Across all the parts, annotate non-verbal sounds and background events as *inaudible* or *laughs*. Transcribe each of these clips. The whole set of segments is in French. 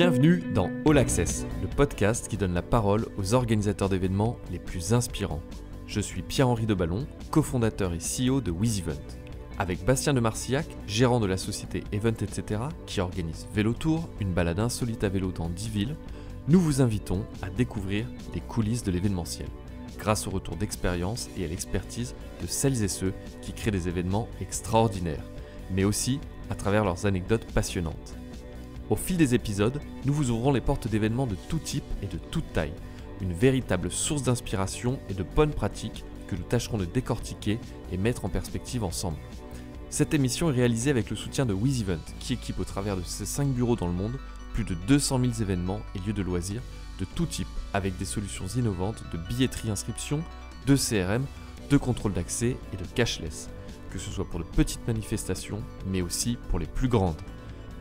Bienvenue dans All Access, le podcast qui donne la parole aux organisateurs d'événements les plus inspirants. Je suis Pierre-Henri de Deballon, cofondateur et CEO de WizEvent. Avec Bastien de Marcillac, gérant de la société Event etc., qui organise Vélo Tour, une balade insolite à vélo dans 10 villes, nous vous invitons à découvrir les coulisses de l'événementiel, grâce au retour d'expérience et à l'expertise de celles et ceux qui créent des événements extraordinaires, mais aussi à travers leurs anecdotes passionnantes. Au fil des épisodes, nous vous ouvrons les portes d'événements de tout type et de toute taille, une véritable source d'inspiration et de bonnes pratiques que nous tâcherons de décortiquer et mettre en perspective ensemble. Cette émission est réalisée avec le soutien de WizEvent, qui équipe au travers de ses 5 bureaux dans le monde plus de 200 000 événements et lieux de loisirs de tout type, avec des solutions innovantes de billetterie inscription, de CRM, de contrôle d'accès et de cashless, que ce soit pour de petites manifestations, mais aussi pour les plus grandes.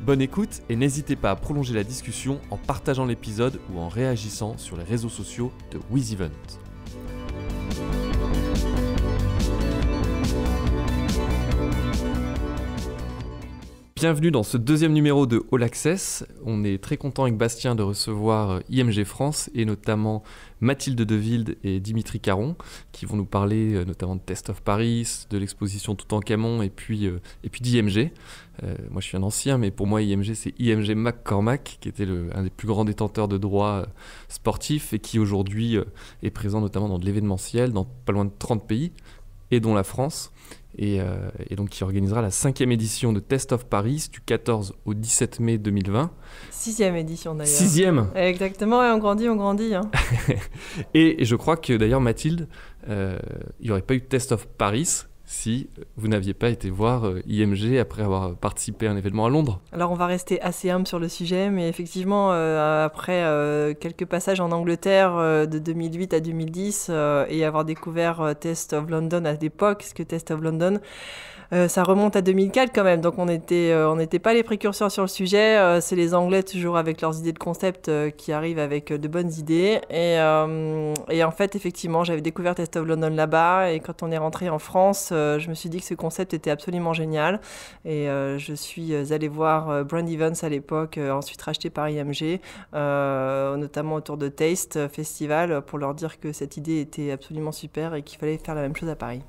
Bonne écoute et n'hésitez pas à prolonger la discussion en partageant l'épisode ou en réagissant sur les réseaux sociaux de WizEvent. Bienvenue dans ce deuxième numéro de All Access. On est très content avec Bastien de recevoir euh, IMG France et notamment Mathilde Deville et Dimitri Caron qui vont nous parler euh, notamment de Test of Paris, de l'exposition Tout en Camon et puis, euh, et puis d'IMG. moi je suis un ancien mais pour moi IMG c'est IMG McCormack qui était un des plus grands détenteurs de droits sportifs et qui aujourd'hui est présent notamment dans de l'événementiel dans pas loin de 30 pays et dont la France. Euh, et, donc qui organisera la cinquième édition de Test of Paris du 14 au 17 mai 2020. Sixième édition d'ailleurs. Sixième Exactement, et on grandit, on grandit. Hein. *laughs* et, je crois que d'ailleurs Mathilde, euh, il n'y aurait pas eu Test of Paris si vous n'aviez pas été voir euh, IMG après avoir participé à un événement à Londres. Alors on va rester assez humble sur le sujet, mais effectivement, euh, après euh, quelques passages en Angleterre de 2008 à 2010 et avoir découvert Test of London à l'époque, ce que Test of London, euh, ça remonte à 2004 quand même, donc euh, on n'était pas les précurseurs sur le sujet. Euh, c'est les Anglais toujours avec leurs idées de concept qui arrivent avec de bonnes idées. Et, en fait, effectivement, j'avais découvert Test of London là-bas et quand on est rentré en France, je me suis dit que ce concept était absolument génial. Et je suis allée voir Brand Events à l'époque, ensuite racheté par IMG, notamment autour de Taste Festival, pour leur dire que cette idée était absolument super et qu'il fallait faire la même chose à Paris.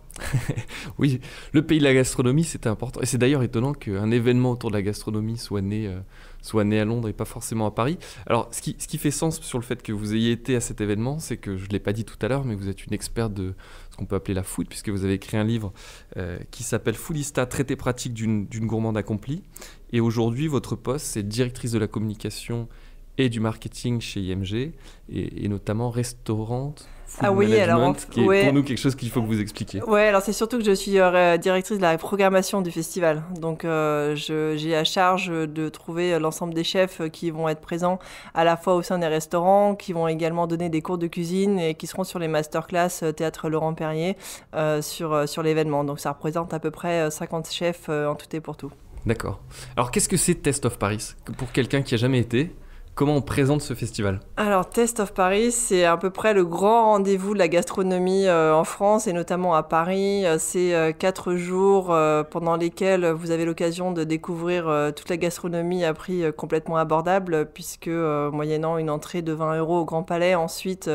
*laughs* oui, le pays de la gastronomie, c'est important. Et c'est d'ailleurs étonnant qu'un événement autour de la gastronomie soit né, euh, soit né à Londres et pas forcément à Paris. Alors, ce qui, fait sens sur le fait que vous ayez été à cet événement, c'est que je ne l'ai pas dit tout à l'heure, mais vous êtes une experte de ce qu'on peut appeler la food, puisque vous avez écrit un livre euh, qui s'appelle Foodista, traité pratique d'une gourmande accomplie. Et aujourd'hui, votre poste, c'est directrice de la communication et du marketing chez IMG, et, et notamment restaurante ah oui, alors qui est pour nous quelque chose qu'il faut que vous expliquiez. Ouais, alors c'est surtout que je suis euh, directrice de la programmation du festival, donc euh, j'ai à charge de trouver l'ensemble des chefs euh, qui vont être présents à la fois au sein des restaurants, qui vont également donner des cours de cuisine et qui seront sur les masterclass théâtre Laurent Perrier sur sur l'événement. Donc ça représente à peu près 50 chefs en tout et pour tout. D'accord. Alors qu'est-ce que c'est Test of Paris pour quelqu'un qui a jamais été Comment on présente ce festival Alors, Test of Paris, c'est à peu près le grand rendez-vous de la gastronomie euh, en France et notamment à Paris. Euh, c'est euh, quatre jours pendant lesquels vous avez l'occasion de découvrir toute la gastronomie à prix complètement abordable, puisque moyennant une entrée de 20 euros au Grand Palais, ensuite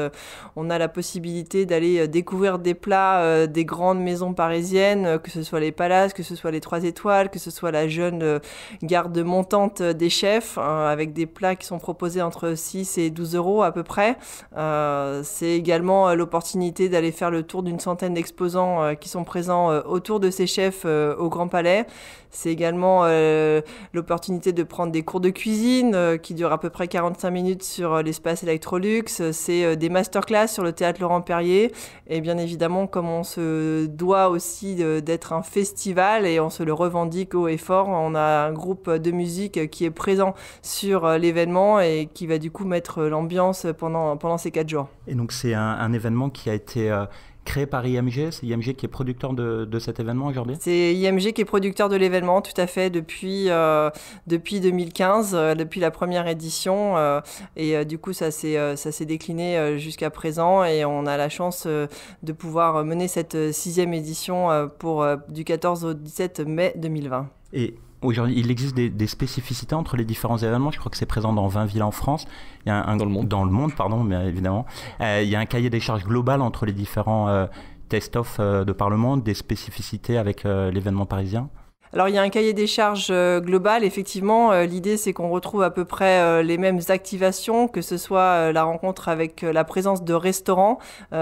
on a la possibilité d'aller découvrir des plats des grandes maisons parisiennes, que ce soit les palaces, que ce soit les trois étoiles, que ce soit la jeune garde montante des chefs, hein, avec des plats qui sont proposés proposé entre 6 et 12 euros à peu près. Euh, c'est également euh, l'opportunité d'aller faire le tour d'une centaine d'exposants euh, qui sont présents autour de ces chefs au Grand Palais. C'est également euh, l'opportunité de prendre des cours de cuisine euh, qui durent à peu près 45 minutes sur euh, l'espace Electrolux. C'est des masterclass sur le théâtre Laurent Perrier. Et bien évidemment, comme on se doit aussi d'être un festival et on se le revendique haut et fort, on a un groupe de musique qui est présent sur l'événement et qui va du coup mettre l'ambiance pendant, pendant ces quatre jours. Et donc c'est un, événement qui a été créé par IMG. C'est IMG qui est producteur de, cet événement aujourd'hui C'est IMG qui est producteur de l'événement, tout à fait, depuis, euh, depuis 2015, euh, depuis la première édition. Euh, et du coup, ça s'est, ça s'est décliné jusqu'à présent et on a la chance de pouvoir mener cette sixième édition pour, du 14 au 17 mai 2020. Et Aujourd'hui, il existe des, spécificités entre les différents événements. Je crois que c'est présent dans 20 villes en France. Il y a un, dans le monde. Dans le monde, pardon, mais évidemment. Euh, il y a un cahier des charges global entre les différents euh, test offs euh, de parlement, des spécificités avec l'événement parisien. Alors il y a un cahier des charges euh, global. Effectivement, euh, l'idée c'est qu'on retrouve à peu près euh, les mêmes activations, que ce soit la rencontre avec la présence de restaurants,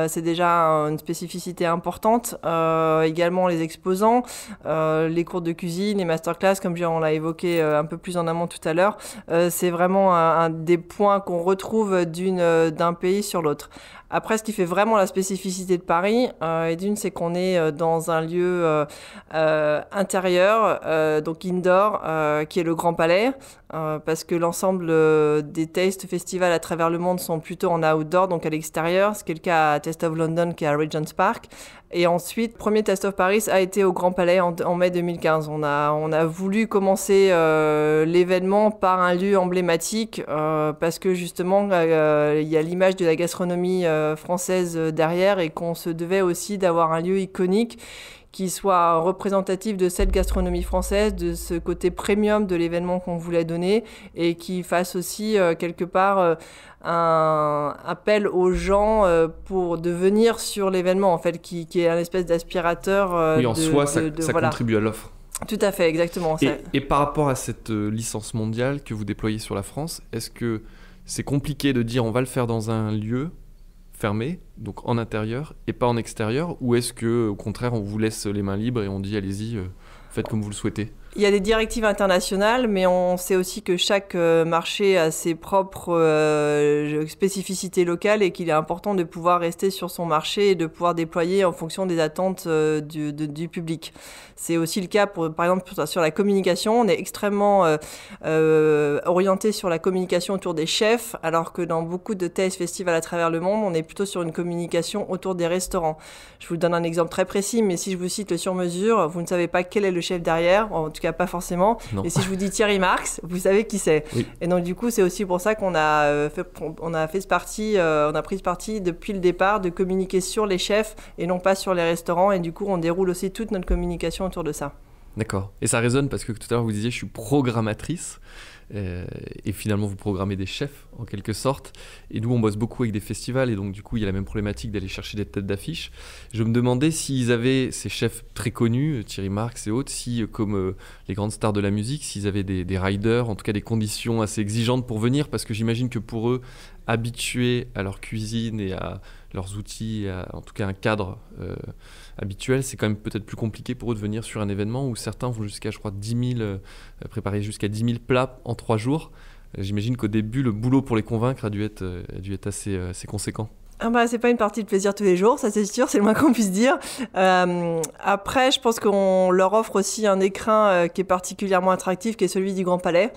c'est déjà une spécificité importante. également les exposants, les cours de cuisine, les masterclass, comme on l'a évoqué un peu plus en amont tout à l'heure. c'est vraiment un, des points qu'on retrouve d'un pays sur l'autre. Après, ce qui fait vraiment la spécificité de Paris, euh, et d'une, c'est qu'on est euh, dans un lieu euh, intérieur, donc indoor, qui est le Grand Palais, parce que l'ensemble des Taste Festivals à travers le monde sont plutôt en outdoor, donc à l'extérieur, ce qui est le cas à Taste of London, qui est à Regent's Park. Et ensuite, premier Test of Paris a été au Grand Palais en, mai 2015. On a, on a voulu commencer euh, l'événement par un lieu emblématique euh, parce que justement, euh, il y a l'image de la gastronomie française derrière et qu'on se devait aussi d'avoir un lieu iconique qui soit représentatif de cette gastronomie française, de ce côté premium de l'événement qu'on voulait donner et qui fasse aussi euh, quelque part euh, un appel aux gens euh, pour devenir sur l'événement en fait, qui, est un espèce d'aspirateur. oui, en de, soi, ça, contribue à l'offre. Tout à fait, exactement. Et, et, par rapport à cette licence mondiale que vous déployez sur la France, est-ce que c'est compliqué de dire on va le faire dans un lieu fermé donc en intérieur et pas en extérieur Ou est-ce que au contraire on vous laisse les mains libres et on dit allez-y, euh, faites comme vous le souhaitez il y a des directives internationales, mais on sait aussi que chaque euh, marché a ses propres euh, spécificités locales et qu'il est important de pouvoir rester sur son marché et de pouvoir déployer en fonction des attentes euh, du, public. C'est aussi le cas, pour, par exemple, sur la communication. On est extrêmement orienté sur la communication autour des chefs, alors que dans beaucoup de thèses festivals à travers le monde, on est plutôt sur une communication autour des restaurants. Je vous donne un exemple très précis, mais si je vous cite le sur-mesure, vous ne savez pas quel est le chef derrière. En cas pas forcément. Et si je vous dis Thierry Marx, vous savez qui c'est. Et donc du coup, c'est aussi pour ça qu'on a euh, fait, on a fait ce parti, euh, on a pris ce parti depuis le départ de communiquer sur les chefs et non pas sur les restaurants. Et du coup, on déroule aussi toute notre communication autour de ça. D'accord. Et ça résonne parce que tout à l'heure vous disiez je suis programmatrice euh, et finalement vous programmez des chefs en quelque sorte. Et nous on bosse beaucoup avec des festivals et donc du coup il y a la même problématique d'aller chercher des têtes d'affiche. Je me demandais s'ils avaient ces chefs très connus, euh, Thierry Marx et autres, si euh, comme les grandes stars de la musique, s'ils avaient des, riders, en tout cas des conditions assez exigeantes pour venir parce que j'imagine que pour eux habitués à leur cuisine et à leurs outils, en tout cas un cadre habituel, c'est quand même peut-être plus compliqué pour eux de venir sur un événement où certains vont jusqu'à, je crois, 10 000, euh, préparer jusqu'à 10 000 plats en trois jours. Euh, j'imagine qu'au début, le boulot pour les convaincre a dû être, euh, a dû être assez, assez conséquent. Ah bah, c'est pas une partie de plaisir tous les jours, ça c'est sûr, c'est le moins qu'on puisse dire. après, je pense qu'on leur offre aussi un écrin qui est particulièrement attractif, qui est celui du Grand Palais,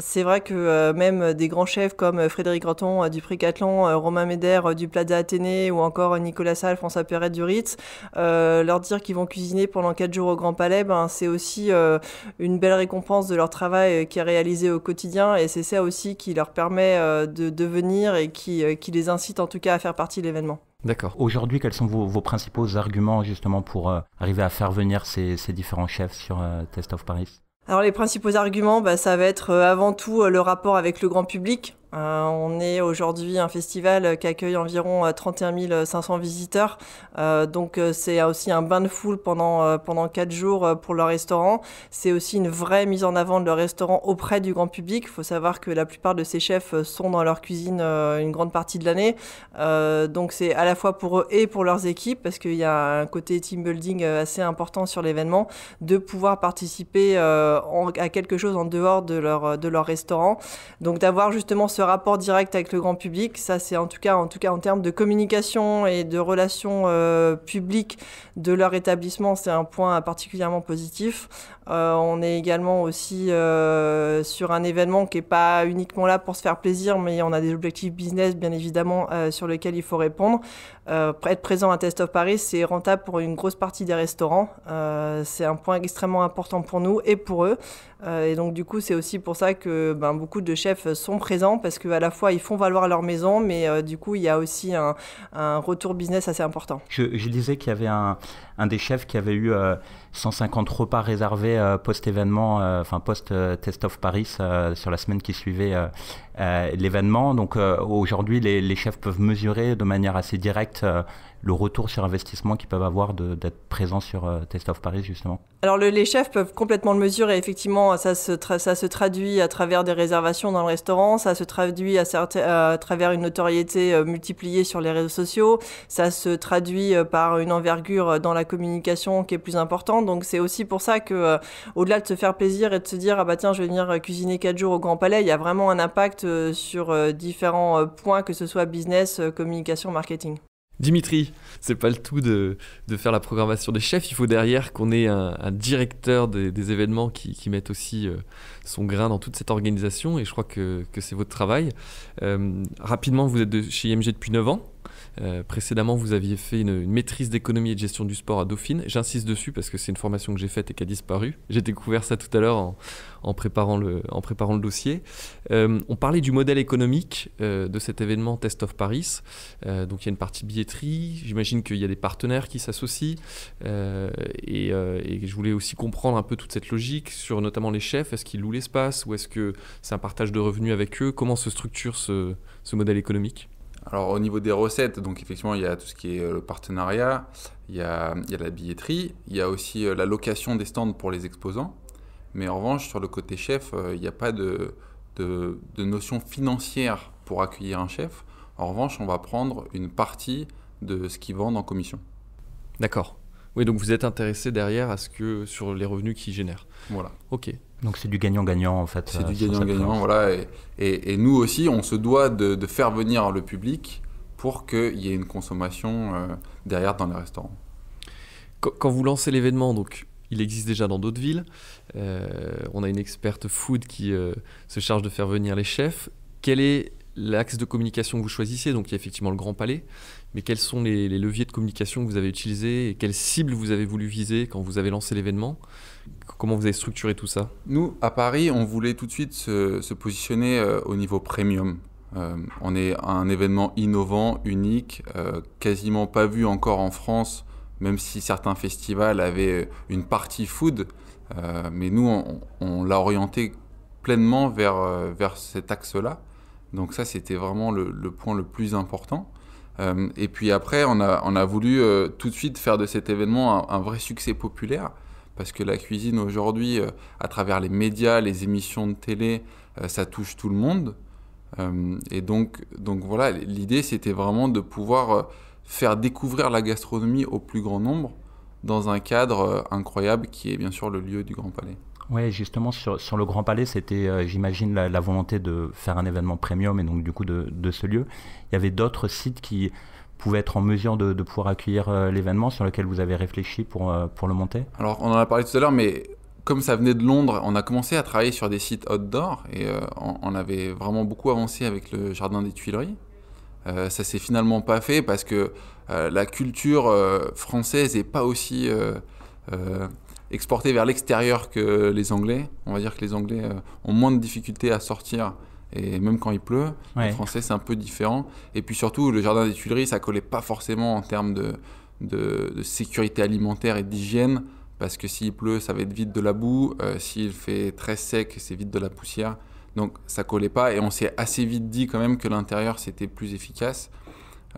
c'est vrai que euh, même des grands chefs comme euh, Frédéric Ranton euh, du Romain Médère du Plaza Athénée ou encore Nicolas Salle, François Perret du Ritz, leur dire qu'ils vont cuisiner pendant 4 jours au Grand Palais, ben, c'est aussi une belle récompense de leur travail qui est réalisé au quotidien et c'est ça aussi qui leur permet de venir et qui, les incite en tout cas à faire partie de l'événement. D'accord. Aujourd'hui, quels sont vos, principaux arguments justement pour arriver à faire venir ces, différents chefs sur Test of Paris alors les principaux arguments, bah, ça va être euh, avant tout euh, le rapport avec le grand public. Euh, on est aujourd'hui un festival qui accueille environ 31 euh, 500 visiteurs. Euh, donc c'est aussi un bain de foule pendant, pendant 4 jours pour leur restaurant. C'est aussi une vraie mise en avant de leur restaurant auprès du grand public. Il faut savoir que la plupart de ces chefs sont dans leur cuisine une grande partie de l'année. donc c'est à la fois pour eux et pour leurs équipes parce qu'il y a un côté team building assez important sur l'événement de pouvoir participer à quelque chose en dehors de leur, de leur restaurant. Donc d'avoir justement ce rapport direct avec le grand public. Ça, c'est en tout cas, en tout cas, en termes de communication et de relations euh, publiques de leur établissement, c'est un point particulièrement positif. Euh, on est également aussi euh, sur un événement qui n'est pas uniquement là pour se faire plaisir, mais on a des objectifs business, bien évidemment, euh, sur lesquels il faut répondre. être présent à Test of Paris, c'est rentable pour une grosse partie des restaurants. c'est un point extrêmement important pour nous et pour eux. et donc, du coup, c'est aussi pour ça que ben, beaucoup de chefs sont présents parce qu'à la fois, ils font valoir leur maison, mais du coup, il y a aussi un, retour business assez important. je disais qu'il y avait un, un des chefs qui avait eu 150 euh, repas réservés euh, post-événement, euh, enfin post-Test of Paris sur la semaine qui suivait l'événement. Donc aujourd'hui, les, les, chefs peuvent mesurer de manière assez directe le retour sur investissement qu'ils peuvent avoir d'être présents sur euh, Test of Paris, justement Alors, les chefs peuvent complètement le mesurer. Effectivement, ça se, ça se traduit à travers des réservations dans le restaurant, ça se traduit à, travers une notoriété euh, multipliée sur les réseaux sociaux, ça se traduit euh, par une envergure dans la communication qui est plus importante. Donc, c'est aussi pour ça que, au-delà de se faire plaisir et de se dire, ah bah tiens, je vais venir cuisiner quatre jours au Grand Palais, il y a vraiment un impact sur différents points, que ce soit business, communication, marketing. Dimitri, c'est pas le tout de, de, faire la programmation des chefs. Il faut derrière qu'on ait un, directeur des, événements qui, mette aussi euh, son grain dans toute cette organisation. Et je crois que, c'est votre travail. Euh, rapidement, vous êtes chez IMG depuis 9 ans. Euh, précédemment, vous aviez fait une, maîtrise d'économie et de gestion du sport à Dauphine. J'insiste dessus parce que c'est une formation que j'ai faite et qui a disparu. J'ai découvert ça tout à l'heure en, préparant, le, dossier. Euh, on parlait du modèle économique euh, de cet événement Test of Paris. donc il y a une partie billetterie. J'imagine qu'il y a des partenaires qui s'associent. Et, je voulais aussi comprendre un peu toute cette logique sur notamment les chefs. Est-ce qu'ils louent l'espace ou est-ce que c'est un partage de revenus avec eux Comment se structure ce modèle économique alors au niveau des recettes, donc effectivement il y a tout ce qui est euh, le partenariat, il y a, la billetterie, il y a aussi euh, la location des stands pour les exposants. Mais en revanche, sur le côté chef, euh, il n'y a pas de, de, de, notion financière pour accueillir un chef. En revanche, on va prendre une partie de ce qu'ils vendent en commission. D'accord. Oui, donc vous êtes intéressé derrière à ce que sur les revenus qu'ils génèrent. Voilà. Ok. Donc c'est du gagnant-gagnant en fait. C'est euh, du gagnant-gagnant, voilà. Et, nous aussi, on se doit de, faire venir le public pour qu'il y ait une consommation euh, derrière dans les restaurants. Quand, vous lancez l'événement, donc il existe déjà dans d'autres villes. Euh, on a une experte food qui se charge de faire venir les chefs. Quel est l'axe de communication que vous choisissez Donc il y a effectivement le Grand Palais mais quels sont les, leviers de communication que vous avez utilisés et quelles cibles vous avez voulu viser quand vous avez lancé l'événement Comment vous avez structuré tout ça Nous, à Paris, on voulait tout de suite se, positionner euh, au niveau premium. Euh, on est un événement innovant, unique, euh, quasiment pas vu encore en France, même si certains festivals avaient une partie food. mais nous, on, l'a orienté pleinement vers, vers cet axe-là. Donc ça, c'était vraiment le, point le plus important. Euh, et puis après, on a, voulu euh, tout de suite faire de cet événement un, vrai succès populaire, parce que la cuisine aujourd'hui, euh, à travers les médias, les émissions de télé, ça touche tout le monde. et donc, donc voilà, l'idée, c'était vraiment de pouvoir faire découvrir la gastronomie au plus grand nombre dans un cadre incroyable qui est bien sûr le lieu du Grand Palais. Oui, justement, sur, le Grand Palais, c'était, euh, j'imagine, la, volonté de faire un événement premium et donc du coup de, ce lieu. Il y avait d'autres sites qui pouvaient être en mesure de, pouvoir accueillir euh, l'événement sur lequel vous avez réfléchi pour, euh, pour le monter Alors, on en a parlé tout à l'heure, mais comme ça venait de Londres, on a commencé à travailler sur des sites outdoor et on, avait vraiment beaucoup avancé avec le Jardin des Tuileries. ça s'est finalement pas fait parce que la culture française n'est pas aussi exporté vers l'extérieur que les Anglais. On va dire que les Anglais euh, ont moins de difficultés à sortir et même quand il pleut, les Français c'est un peu différent. Et puis surtout, le jardin des Tuileries, ça collait pas forcément en termes de, de, sécurité alimentaire et d'hygiène, parce que s'il pleut, ça va être vite de la boue, euh, s'il fait très sec, c'est vite de la poussière. Donc ça collait pas, et on s'est assez vite dit quand même que l'intérieur c'était plus efficace.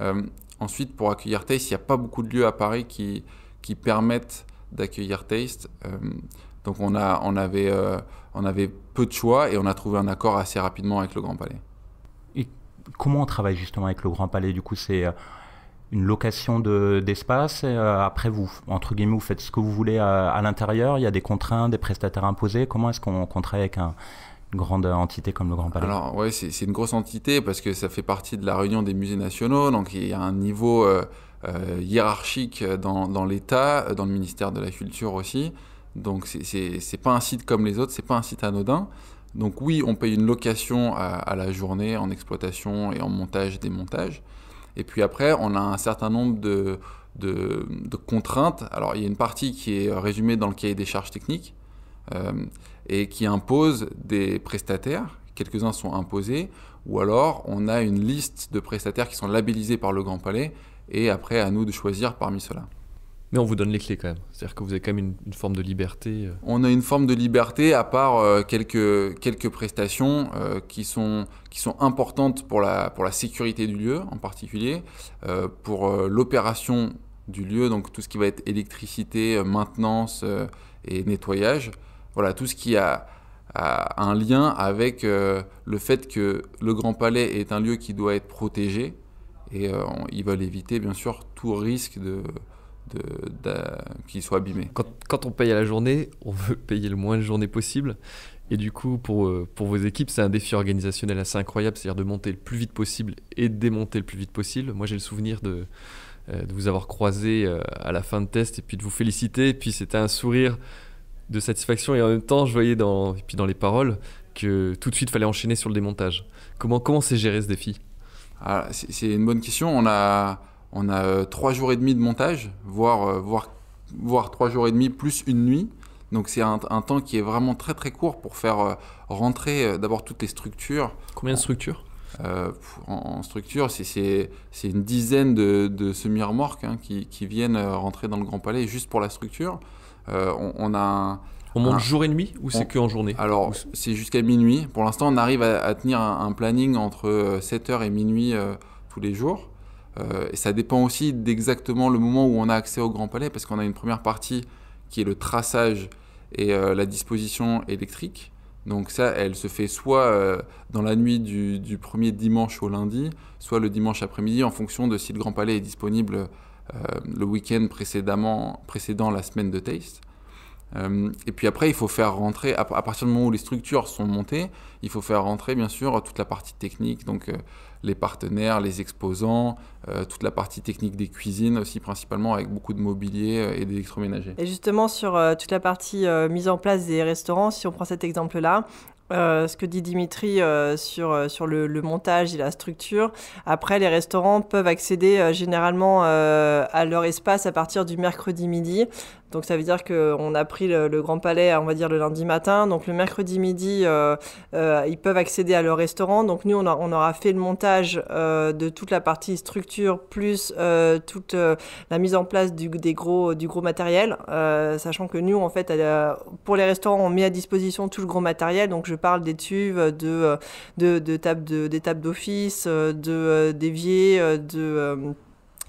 Euh, ensuite, pour accueillir Taste, il n'y a pas beaucoup de lieux à Paris qui, qui permettent d'accueillir Taste. Euh, donc on, a, on, avait, euh, on avait peu de choix et on a trouvé un accord assez rapidement avec le Grand Palais. Et comment on travaille justement avec le Grand Palais Du coup, c'est euh, une location d'espace. De, après, vous, entre guillemets, vous faites ce que vous voulez à, l'intérieur. Il y a des contraintes, des prestataires imposés. Comment est-ce qu'on travaille avec une grande entité comme le Grand Palais Alors, oui, c'est une grosse entité parce que ça fait partie de la réunion des musées nationaux. Donc, il y a un niveau. Euh, hiérarchique dans, l'État, dans le ministère de la Culture aussi. Donc c'est pas un site comme les autres, c'est pas un site anodin. Donc oui, on paye une location à, la journée en exploitation et en montage, démontage. Et puis après, on a un certain nombre de, contraintes. Alors il y a une partie qui est résumée dans le cahier des charges techniques euh, et qui impose des prestataires. Quelques-uns sont imposés, ou alors on a une liste de prestataires qui sont labellisés par le Grand Palais et après à nous de choisir parmi cela. Mais on vous donne les clés quand même. C'est-à-dire que vous avez quand même une, forme de liberté. Euh. On a une forme de liberté à part euh, quelques, quelques prestations euh, qui, sont, qui sont importantes pour la, pour la sécurité du lieu en particulier, pour l'opération du lieu, donc tout ce qui va être électricité, maintenance et nettoyage. Voilà, tout ce qui a un lien avec le fait que le Grand Palais est un lieu qui doit être protégé et euh, ils veulent éviter bien sûr tout risque de, de, de qu'ils soient abîmés. Quand, on paye à la journée, on veut payer le moins de journées possible. Et du coup, pour, euh, pour vos équipes, c'est un défi organisationnel assez incroyable, c'est-à-dire de monter le plus vite possible et de démonter le plus vite possible. Moi, j'ai le souvenir de, euh, de vous avoir croisé à la fin de test et puis de vous féliciter. Et puis, c'était un sourire de satisfaction et en même temps, je voyais dans, puis dans les paroles que tout de suite, fallait enchaîner sur le démontage. Comment, comment s'est géré ce défi ah, c'est une bonne question. On a, on a euh, trois jours et demi de montage, voire, euh, voire, voire trois jours et demi plus une nuit. Donc c'est un, temps qui est vraiment très très court pour faire euh, rentrer d'abord toutes les structures. Combien de structures en, structure, c'est une dizaine de, semi-remorques hein, qui, viennent rentrer dans le Grand Palais juste pour la structure. on, a on monte ah. jour et nuit ou c'est que en journée Alors, c'est jusqu'à minuit. Pour l'instant, on arrive à, tenir un, planning entre 7h euh, et minuit euh, tous les jours. Euh, et ça dépend aussi d'exactement le moment où on a accès au Grand Palais, parce qu'on a une première partie qui est le traçage et la disposition électrique. Donc ça, elle se fait soit dans la nuit du, premier dimanche au lundi, soit le dimanche après-midi, en fonction de si le Grand Palais est disponible le week-end précédemment, précédant la semaine de Taste. Euh, et puis après, il faut faire rentrer, à, partir du moment où les structures sont montées, il faut faire rentrer bien sûr toute la partie technique, donc euh, les partenaires, les exposants, euh, toute la partie technique des cuisines aussi, principalement avec beaucoup de mobilier et d'électroménagers. Et justement, sur toute la partie mise en place des restaurants, si on prend cet exemple-là, ce que dit Dimitri sur, sur le, montage et la structure. Après, les restaurants peuvent accéder généralement à leur espace à partir du mercredi midi. Donc ça veut dire qu'on a pris le, Grand Palais, on va dire, le lundi matin. Donc le mercredi midi, euh, euh, ils peuvent accéder à leur restaurant. Donc nous, on, aura fait le montage euh, de toute la partie structure, plus toute la mise en place du, des gros, du gros matériel. sachant que nous, en fait, pour les restaurants, on met à disposition tout le gros matériel. Donc je parle des tubes, de, de, tables d'office, des tables d'office, d'évier, de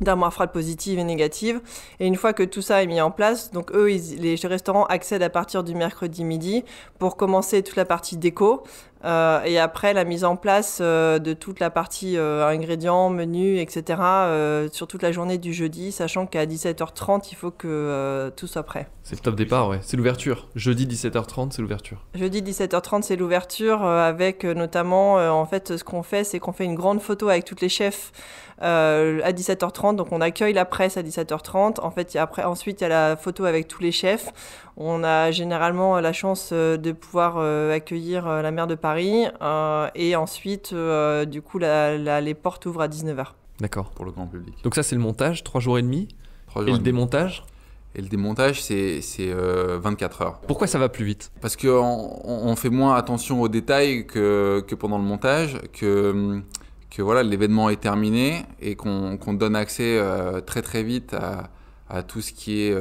d'armoire phrase positive et négative. Et une fois que tout ça est mis en place, donc eux, les restaurants accèdent à partir du mercredi midi pour commencer toute la partie déco, euh, et après, la mise en place euh, de toute la partie euh, ingrédients, menus, etc., sur toute la journée du jeudi, sachant qu'à 17h30, il faut que tout soit prêt. C'est le top départ, ouais. C'est l'ouverture. Jeudi 17h30, c'est l'ouverture. Jeudi 17h30, c'est l'ouverture, avec notamment, en fait, ce qu'on fait, c'est qu'on fait une grande photo avec tous les chefs à 17h30. Donc, on accueille la presse à 17h30. En fait, après, ensuite, il y a la photo avec tous les chefs. On a généralement euh, la chance euh, de pouvoir euh, accueillir la Mère de Paris et ensuite, du coup, les portes ouvrent à 19h. D'accord. Pour le grand public. Donc ça, c'est le montage, 3 jours et demi. et, le démontage et le démontage, c'est 24 h Pourquoi ça va plus vite Parce qu'on on fait moins attention aux détails que, que pendant le montage, que, que voilà l'événement est terminé et qu'on donne accès très très vite à, tout ce qui est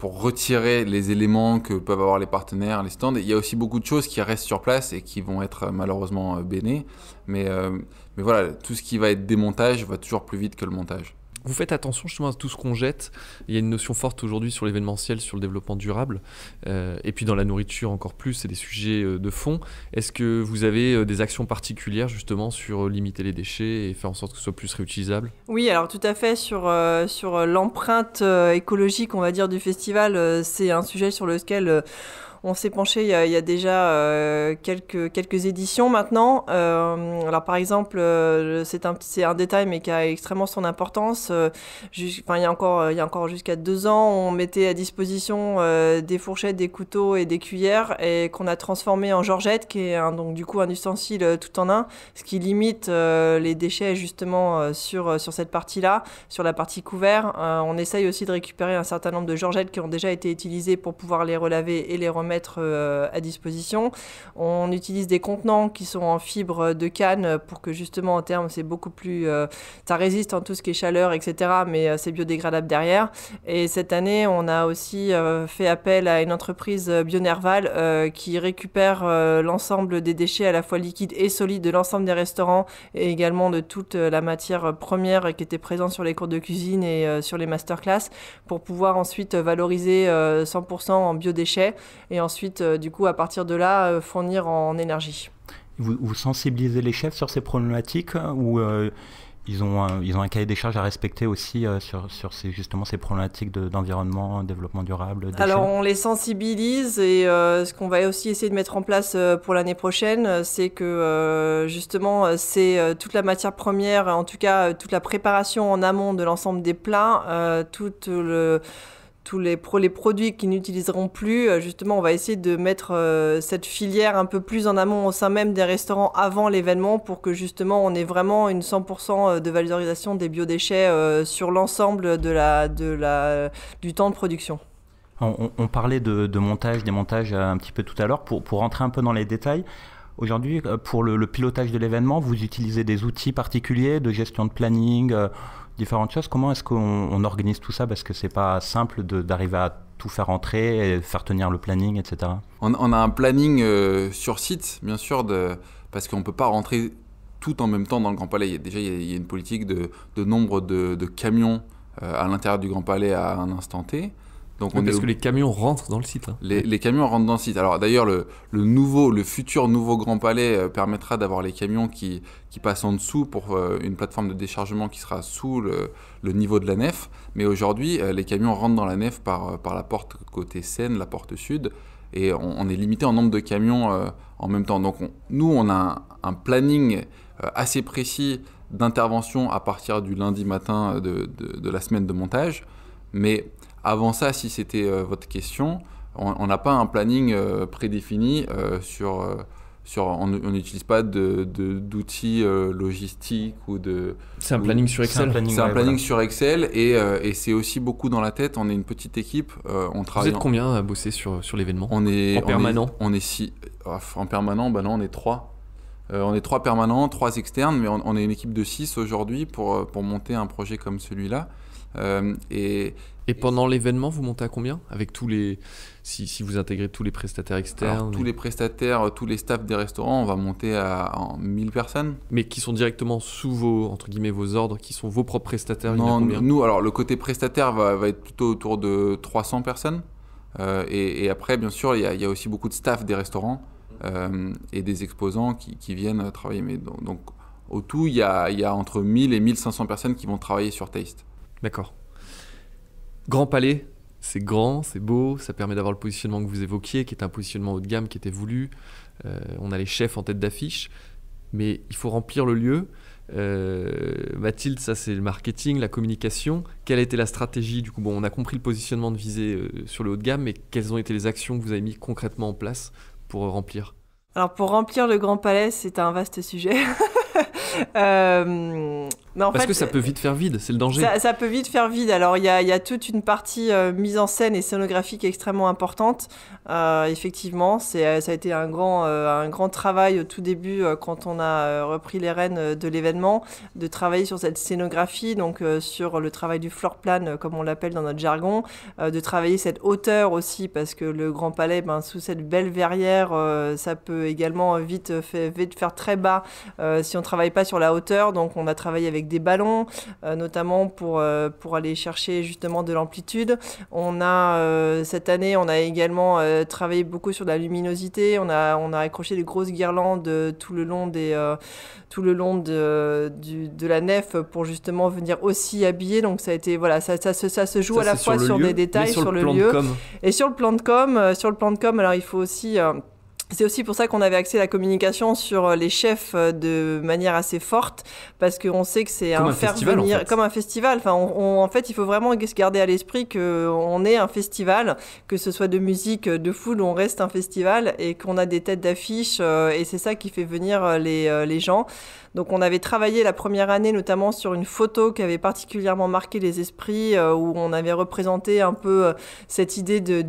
pour retirer les éléments que peuvent avoir les partenaires, les stands. il y a aussi beaucoup de choses qui restent sur place et qui vont être euh, malheureusement euh, bénées. Euh, mais voilà, tout ce qui va être démontage va toujours plus vite que le montage vous faites attention justement à tout ce qu'on jette. Il y a une notion forte aujourd'hui sur l'événementiel, sur le développement durable, euh, et puis dans la nourriture encore plus, c'est des sujets euh, de fond. Est-ce que vous avez euh, des actions particulières justement sur limiter les déchets et faire en sorte que ce soit plus réutilisable Oui, alors tout à fait sur, sur l'empreinte écologique, on va dire, du festival, c'est un sujet sur lequel on s'est penché il y, a, déjà euh, quelques, quelques éditions maintenant. Euh, alors par exemple, euh, c'est un, un détail mais qui a extrêmement son importance. Enfin, il y a encore, il y encore jusqu'à deux ans, on mettait à disposition des fourchettes, des couteaux et des cuillères et qu'on a transformé en georgette, qui est un, donc du coup un ustensile tout en un, ce qui limite les déchets justement sur, sur cette partie-là, sur la partie couvert. on essaye aussi de récupérer un certain nombre de georgettes qui ont déjà été utilisées pour pouvoir les relaver et les remettre mettre euh, à disposition. On utilise des contenants qui sont en fibre de canne pour que justement en termes c'est beaucoup plus... Euh, ça résiste en tout ce qui est chaleur, etc. Mais euh, c'est biodégradable derrière. Et cette année, on a aussi fait appel à une entreprise Bionerval qui récupère l'ensemble des déchets à la fois liquides et solides de l'ensemble des restaurants et également de toute la matière première qui était présente sur les cours de cuisine et sur les masterclass pour pouvoir ensuite valoriser 100% en biodéchets et et ensuite, euh, du coup, à partir de là, euh, fournir en énergie. Vous, sensibilisez les chefs sur ces problématiques ou euh, ils, ont un, ils ont un cahier des charges à respecter aussi sur, sur ces, justement ces problématiques d'environnement, développement durable Alors on les sensibilise et ce qu'on va aussi essayer de mettre en place pour l'année prochaine, c'est que justement c'est toute la matière première, en tout cas toute la préparation en amont de l'ensemble des plats, toute le tous les, les produits qu'ils n'utiliseront plus. Euh, justement, on va essayer de mettre euh, cette filière un peu plus en amont au sein même des restaurants avant l'événement pour que justement on ait vraiment une 100% euh, de valorisation des biodéchets sur l'ensemble de la, de la, du temps de production. On, parlait de, montage, des un petit peu tout à l'heure. Pour, pour rentrer un peu dans les détails, aujourd'hui, pour le, pilotage de l'événement, vous utilisez des outils particuliers de gestion de planning différentes choses. Comment est-ce qu'on organise tout ça Parce que c'est pas simple d'arriver à tout faire entrer, et faire tenir le planning, etc. On, a un planning euh, sur site, bien sûr, parce qu'on ne peut pas rentrer tout en même temps dans le Grand Palais. Il déjà, il y a, une politique de, nombre de, camions euh, à l'intérieur du Grand Palais à un instant T. Donc on parce que les camions rentrent dans le site. Hein. Les, camions rentrent dans le site. Alors d'ailleurs, le, nouveau, le futur nouveau Grand Palais euh, permettra d'avoir les camions qui, qui, passent en dessous pour euh, une plateforme de déchargement qui sera sous le, niveau de la nef. Mais aujourd'hui, euh, les camions rentrent dans la nef par, par la porte côté Seine, la porte sud. Et on, est limité en nombre de camions en même temps. Donc nous, on a un, planning assez précis d'intervention à partir du lundi matin de, de, de la semaine de montage. Mais avant ça, si c'était euh, votre question, on n'a pas un planning euh, prédéfini euh, sur, sur... on n'utilise pas d'outils logistiques ou de... C'est un planning sur Excel. C'est un planning, sur Excel et, et c'est aussi beaucoup dans la tête. On est une petite équipe. on travaille Vous êtes combien à bosser sur, sur l'événement on est, En permanent On est ah, En permanent, bah non, on est trois. on est trois permanents, trois externes, mais on, est une équipe de six aujourd'hui pour, pour monter un projet comme celui-là. et, et pendant l'événement, vous montez à combien Avec tous les, si, vous intégrez tous les prestataires externes Tous les prestataires, tous les staffs des restaurants, on va monter à, en 1000 personnes. Mais qui sont directement sous vos, entre guillemets, vos ordres, qui sont vos propres prestataires Non, nous, alors le côté prestataire va, être plutôt autour de 300 personnes. Euh, et, après, bien sûr, il y, a aussi beaucoup de staff des restaurants euh, et des exposants qui, viennent travailler. Mais donc, au tout, il y a, y a entre 1000 et 1500 personnes qui vont travailler sur Taste. D'accord. Grand Palais, c'est grand, c'est beau, ça permet d'avoir le positionnement que vous évoquiez, qui est un positionnement haut de gamme qui était voulu. Euh, on a les chefs en tête d'affiche, mais il faut remplir le lieu. Euh, Mathilde, ça c'est le marketing, la communication. Quelle a été la stratégie Du coup, bon, on a compris le positionnement de visée euh, sur le haut de gamme, mais quelles ont été les actions que vous avez mis concrètement en place pour remplir Alors pour remplir le Grand Palais, c'est un vaste sujet. *laughs* *laughs* Euh, parce que ça peut vite faire vide, c'est le danger. Ça, peut vite faire vide. Alors il y a, toute une partie euh, mise en scène et scénographique extrêmement importante. Euh, effectivement, c'est, ça a été un grand, un grand travail au tout début quand on a repris les rênes de l'événement, de travailler sur cette scénographie, donc sur le travail du floor plan, comme on l'appelle dans notre jargon, de travailler cette hauteur aussi, parce que le Grand Palais, ben, sous cette belle verrière, ça peut également vite, vite faire très bas si on on travaille pas sur la hauteur, donc on a travaillé avec des ballons, euh, notamment pour, euh, pour aller chercher justement de l'amplitude. On a euh, cette année, on a également travaillé beaucoup sur la luminosité. On a, on a accroché des grosses guirlandes tout le long des tout le long de, de la nef pour justement venir aussi habiller. Donc ça a été voilà, ça, ça, se joue à la fois sur, des détails, sur, sur le lieu et sur le plan de com. Sur le plan de com, alors il faut aussi c'est aussi pour ça qu'on avait axé la communication sur euh, les chefs euh, de manière assez forte, parce qu'on sait que c'est un, faire festival, venir en fait. comme un festival. Enfin, en fait, il faut vraiment se garder à l'esprit qu'on est un festival, que ce soit de musique, euh, de foule, on reste un festival et qu'on a des têtes d'affiche, et c'est ça qui fait venir les, gens. Donc on avait travaillé la première année notamment sur une photo qui avait particulièrement marqué les esprits, où on avait représenté un peu cette idée de,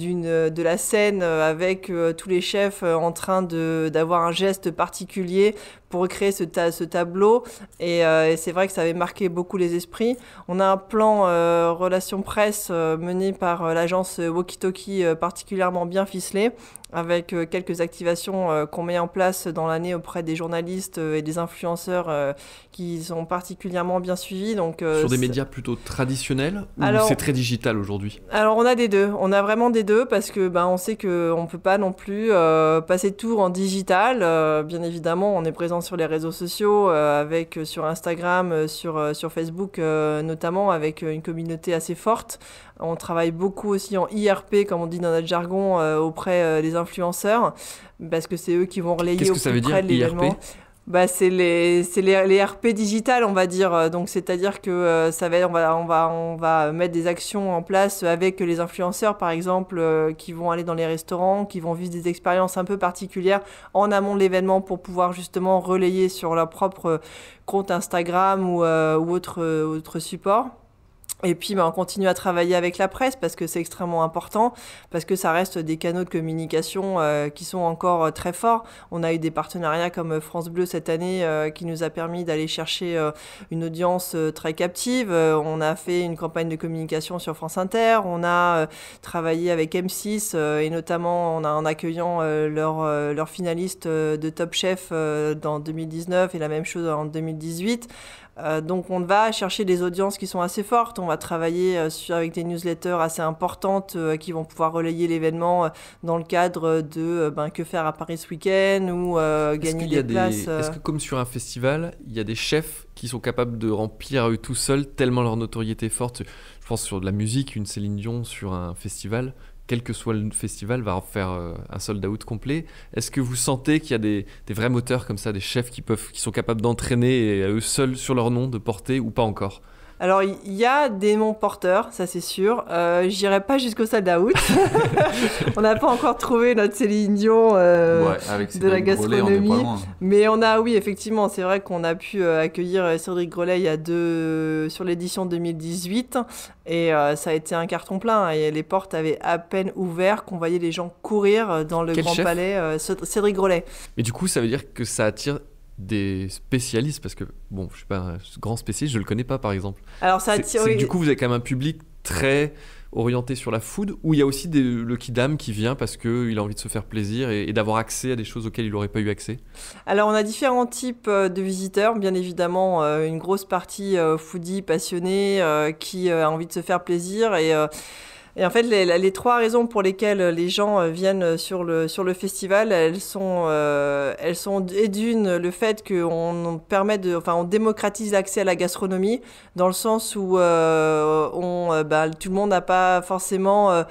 de la scène avec tous les chefs en train d'avoir un geste particulier pour créer ce, tableau. Euh, et, c'est vrai que ça avait marqué beaucoup les esprits. On a un plan euh, relation presse euh, mené par l'agence Wokitoki, particulièrement bien ficelé avec euh, quelques activations euh, qu'on met en place dans l'année auprès des journalistes euh, et des influenceurs qui sont particulièrement bien suivis. Donc, Sur des médias plutôt traditionnels ou c'est très digital aujourd'hui Alors on a des deux, on a vraiment des deux parce que ben, on sait qu'on ne peut pas non plus passer tout en digital. bien évidemment, on est présent sur les réseaux sociaux, avec sur Instagram, sur, sur Facebook notamment, avec une communauté assez forte. On travaille beaucoup aussi en IRP, comme on dit dans notre jargon, auprès des influenceurs, parce que c'est eux qui vont relayer Qu'est-ce que ça veut dire, Bah, c'est les, les, les RP digitales, on va dire. Donc, c'est-à-dire que euh, ça va, on, va, on, va, on va mettre des actions en place avec les influenceurs, par exemple, euh, qui vont aller dans les restaurants, qui vont vivre des expériences un peu particulières en amont de l'événement pour pouvoir justement relayer sur leur propre compte Instagram ou, euh, ou autre, autre support. Et puis, ben, on continue à travailler avec la presse parce que c'est extrêmement important, parce que ça reste des canaux de communication euh, qui sont encore euh, très forts. On a eu des partenariats comme euh, France Bleu cette année qui nous a permis d'aller chercher une audience très captive. on a fait une campagne de communication sur France Inter. On a travaillé avec M6 et notamment en, accueillant leurs leur finalistes de Top Chef dans 2019 et la même chose en 2018. Euh, donc on va chercher des audiences qui sont assez fortes, on va travailler euh, avec des newsletters assez importantes euh, qui vont pouvoir relayer l'événement dans le cadre de ben, que faire à Paris ce week-end ou gagner des, places. Est-ce que comme sur un festival, il y a des chefs qui sont capables de remplir eux tout seuls tellement leur notoriété est forte Je pense sur de la musique, une Céline Dion sur un festival, quel que soit le festival, va en faire euh, un sold out complet. Est-ce que vous sentez qu'il y a des, vrais moteurs comme ça, des chefs qui, peuvent, qui sont capables d'entraîner à eux seuls sur leur nom, de porter ou pas encore alors, il y a des noms porteurs, ça c'est sûr. Euh, J'irai pas jusqu'au stade out. *laughs* on n'a pas encore trouvé notre Céline Dion euh, de la gastronomie. mais on a, oui, effectivement, c'est vrai qu'on a pu euh, accueillir Cédric Grolet il y deux, sur l'édition 2018. Et euh, ça a été un carton plein. et les portes avaient à peine ouvert qu'on voyait les gens courir dans le Grand Palais. Cédric Grolet. Mais du coup, ça veut dire que ça attire des spécialistes parce que bon, je suis pas un grand spécialiste, je ne le connais pas par exemple. Alors ça Du coup, vous avez quand même un public très orienté sur la food ou il y a aussi des, le kidam qui vient parce qu'il a envie de se faire plaisir et, d'avoir accès à des choses auxquelles il n'aurait pas eu accès Alors on a différents types euh, de visiteurs, bien évidemment euh, une grosse partie euh, foodie passionnée qui a envie de se faire plaisir et et en fait, les, trois raisons pour lesquelles euh, les gens euh, viennent euh, sur le, sur le festival, elles sont, elles sont et d'une, le fait qu'on permet de, enfin, on démocratise l'accès à la gastronomie, dans le sens où on, bah, tout le monde n'a pas forcément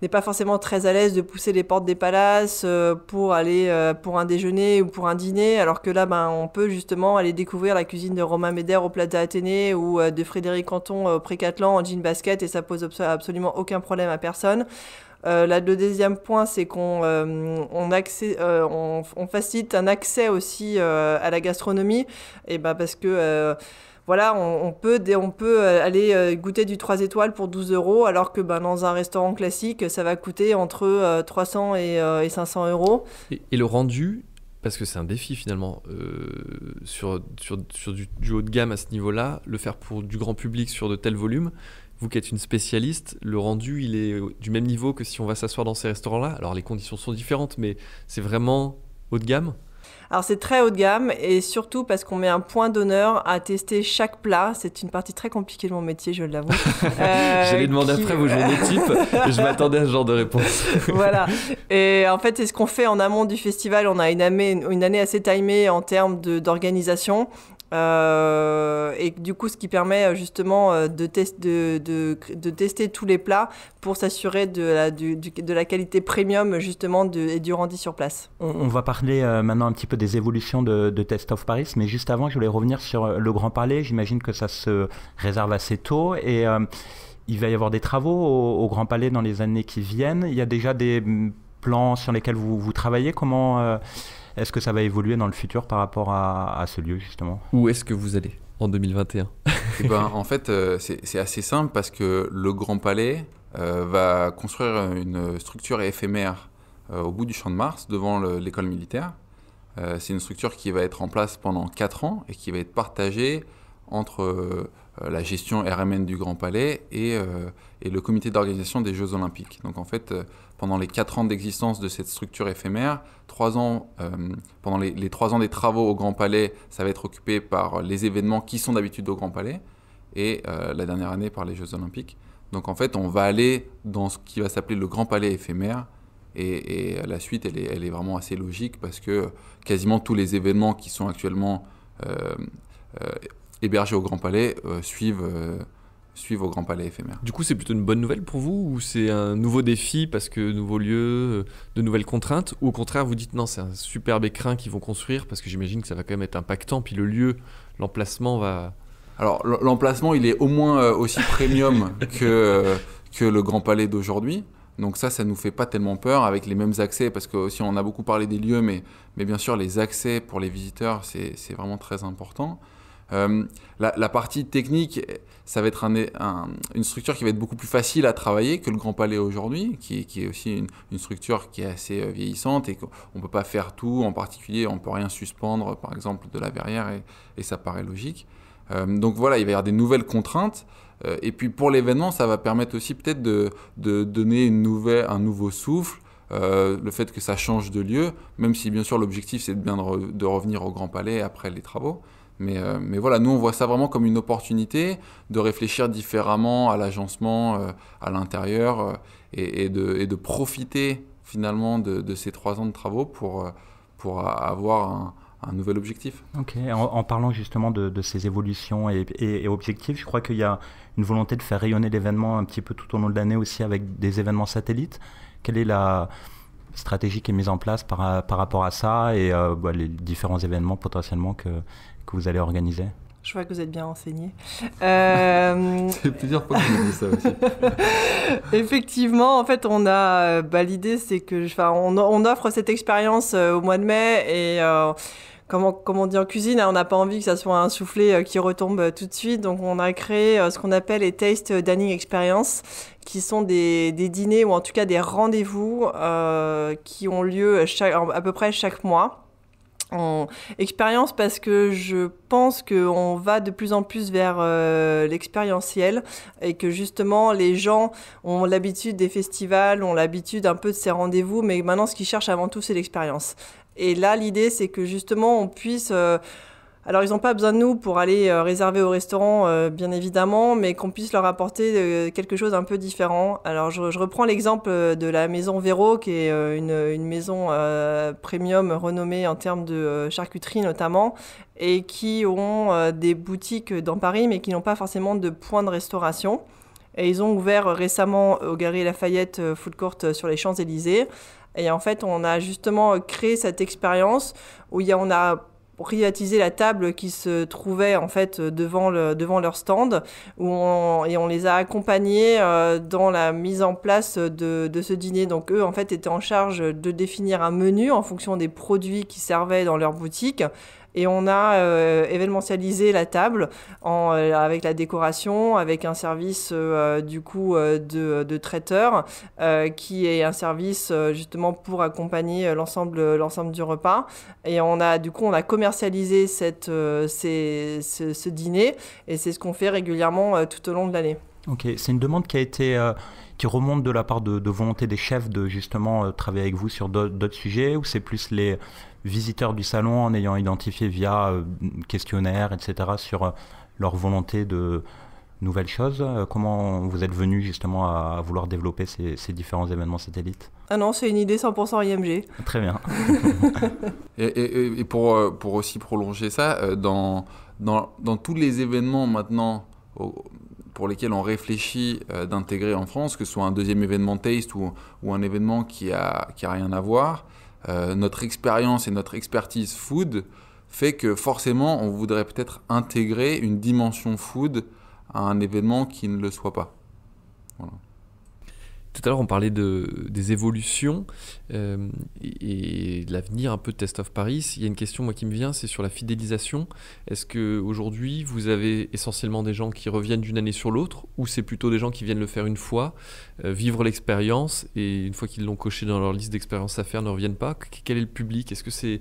n'est pas forcément très à l'aise de pousser les portes des palaces euh, pour aller euh, pour un déjeuner ou pour un dîner, alors que là, ben, on peut justement aller découvrir la cuisine de Romain Méder au Plaza Athénée ou euh, de Frédéric Canton au Précatelan en jean basket et ça pose absolument aucun problème à personne. là, le deuxième point, c'est qu'on on, on facilite un accès aussi à la gastronomie, et ben parce que voilà, on, peut, on peut euh, aller euh, goûter du 3 étoiles pour 12 euros, alors que ben, dans un restaurant classique, ça va coûter entre 300 euh, et, 500 euros. Et, le rendu, parce que c'est un défi finalement, sur, du haut de gamme à ce niveau-là, le faire pour du grand public sur de tels volumes, vous qui êtes une spécialiste, le rendu, il est du même niveau que si on va s'asseoir dans ces restaurants-là. Alors les conditions sont différentes, mais c'est vraiment haut de gamme alors c'est très haut de gamme et surtout parce qu'on met un point d'honneur à tester chaque plat. C'est une partie très compliquée de mon métier, je l'avoue. *laughs* Euh, J'allais demander après vos journées *laughs* je m'attendais à ce genre de réponse. voilà. *laughs* Et en fait, c'est ce qu'on fait en amont du festival. On a une année assez timée en termes d'organisation. Euh, et du coup, ce qui permet euh, justement euh, de, tester tous les plats pour s'assurer de la, qualité premium justement et du rendu sur place. On, va parler maintenant un petit peu des évolutions de, Test of Paris, mais juste avant, je voulais revenir sur le Grand Palais. J'imagine que ça se réserve assez tôt et il va y avoir des travaux au, Grand Palais dans les années qui viennent. Il y a déjà des mm, plans sur lesquels vous, vous travaillez. Comment est-ce que ça va évoluer dans le futur par rapport à, ce lieu justement Où est-ce que vous allez en 2021 eh ben, En fait, euh, c'est assez simple parce que le Grand Palais euh, va construire une structure éphémère euh, au bout du Champ de Mars devant l'école militaire. c'est une structure qui va être en place pendant 4 ans et qui va être partagée entre la gestion RMN du Grand Palais et, et le comité d'organisation des Jeux Olympiques. Donc en fait, pendant les 4 ans d'existence de cette structure éphémère. 3 ans, euh, pendant les, les 3 ans des travaux au Grand Palais, ça va être occupé par les événements qui sont d'habitude au Grand Palais, et euh, la dernière année par les Jeux Olympiques. Donc en fait, on va aller dans ce qui va s'appeler le Grand Palais éphémère. Et, la suite, elle est, vraiment assez logique parce que quasiment tous les événements qui sont actuellement euh, hébergés au Grand Palais suivent suivre au Grand Palais éphémère. Du coup, c'est plutôt une bonne nouvelle pour vous ou c'est un nouveau défi parce que nouveau lieu, euh, de nouvelles contraintes Ou au contraire, vous dites non, c'est un superbe écrin qu'ils vont construire parce que j'imagine que ça va quand même être impactant, puis le lieu, l'emplacement va... Alors, l'emplacement, il est au moins euh, aussi premium *laughs* que, euh, que le Grand Palais d'aujourd'hui. Donc ça, ça ne nous fait pas tellement peur avec les mêmes accès, parce que aussi on a beaucoup parlé des lieux, mais, mais bien sûr les accès pour les visiteurs, c'est vraiment très important. Euh, la, partie technique, ça va être une structure qui va être beaucoup plus facile à travailler que le Grand Palais aujourd'hui, qui, est aussi une, structure qui est assez euh, vieillissante et qu'on ne peut pas faire tout, en particulier on ne peut rien suspendre par exemple de la verrière et, ça paraît logique. Euh, donc voilà, il va y avoir des nouvelles contraintes. et puis pour l'événement, ça va permettre aussi peut-être de, donner un nouveau souffle, le fait que ça change de lieu, même si bien sûr l'objectif c'est de, bien de revenir au Grand Palais après les travaux. Euh, mais, voilà, nous, on voit ça vraiment comme une opportunité de réfléchir différemment à l'agencement euh, à l'intérieur euh, et, de, profiter finalement de, ces trois ans de travaux pour, pour avoir un, nouvel objectif. Ok, en, parlant justement de, ces évolutions et, objectifs, je crois qu'il y a une volonté de faire rayonner l'événement un petit peu tout au long de l'année aussi avec des événements satellites. Quelle est la stratégie qui est mise en place par, par rapport à ça et bah, les différents événements potentiellement que, que vous allez organiser je vois que vous êtes bien enseigné. c'est euh, *laughs* plusieurs fois que vous dis ça aussi. *laughs* Effectivement, en fait, on a. Euh, bah, l'idée, c'est que, enfin, on, offre cette expérience euh, au mois de mai et. Euh, comme on, dit en cuisine, hein, on n'a pas envie que ça soit un soufflé qui retombe tout de suite. Donc, on a créé ce qu'on appelle les Taste Dining Experience, qui sont des, dîners ou en tout cas des rendez-vous qui ont lieu à peu près chaque mois en expérience parce que je pense qu'on va de plus en plus vers euh, l'expérientiel et que justement les gens ont l'habitude des festivals, ont l'habitude un peu de ces rendez-vous, mais maintenant ce qu'ils cherchent avant tout c'est l'expérience. Et là l'idée c'est que justement on puisse... Euh, alors, ils n'ont pas besoin de nous pour aller euh, réserver au restaurant, euh, bien évidemment, mais qu'on puisse leur apporter euh, quelque chose un peu différent. Alors, je, reprends l'exemple de la maison Véro, qui est une, maison premium renommée en termes de charcuterie notamment, et qui ont des boutiques dans Paris, mais qui n'ont pas forcément de point de restauration. Et ils ont ouvert récemment au Galerie Lafayette Food Court sur les Champs-Élysées. Et en fait, on a justement créé cette expérience où il y on a privatiser la table qui se trouvait en fait devant, le, devant leur stand où on, et on les a accompagnés euh, dans la mise en place de, de, ce dîner. Donc eux en fait étaient en charge de définir un menu en fonction des produits qui servaient dans leur boutique et on a euh, événementialisé la table en, euh, avec la décoration, avec un service euh, du coup de, de traiteur qui est un service justement pour accompagner l'ensemble l'ensemble du repas. Et on a du coup on a commercialisé cette ce, dîner et c'est ce qu'on fait régulièrement tout au long de l'année. Ok, c'est une demande qui a été qui remonte de la part de, volonté des chefs de justement travailler avec vous sur d'autres sujets ou c'est plus les visiteurs du salon en ayant identifié via euh, questionnaire, etc., sur euh, leur volonté de nouvelles choses. Euh, comment vous êtes venu justement à, vouloir développer ces, différents événements satellites Ah non, c'est une idée 100% IMG. Très bien. *laughs* *laughs* et, pour, pour, aussi prolonger ça, dans, dans, dans, tous les événements maintenant pour lesquels on réfléchit d'intégrer en France, que ce soit un deuxième événement Taste ou, ou un événement qui n'a qui a rien à voir, euh, notre expérience et notre expertise food fait que forcément on voudrait peut-être intégrer une dimension food à un événement qui ne le soit pas. Tout à l'heure, on parlait de, des évolutions euh, et, de l'avenir un peu de Test of Paris. Il y a une question moi qui me vient, c'est sur la fidélisation. Est-ce que aujourd'hui, vous avez essentiellement des gens qui reviennent d'une année sur l'autre, ou c'est plutôt des gens qui viennent le faire une fois, euh, vivre l'expérience et une fois qu'ils l'ont coché dans leur liste d'expériences à faire, ne reviennent pas Quel est le public Est-ce que c'est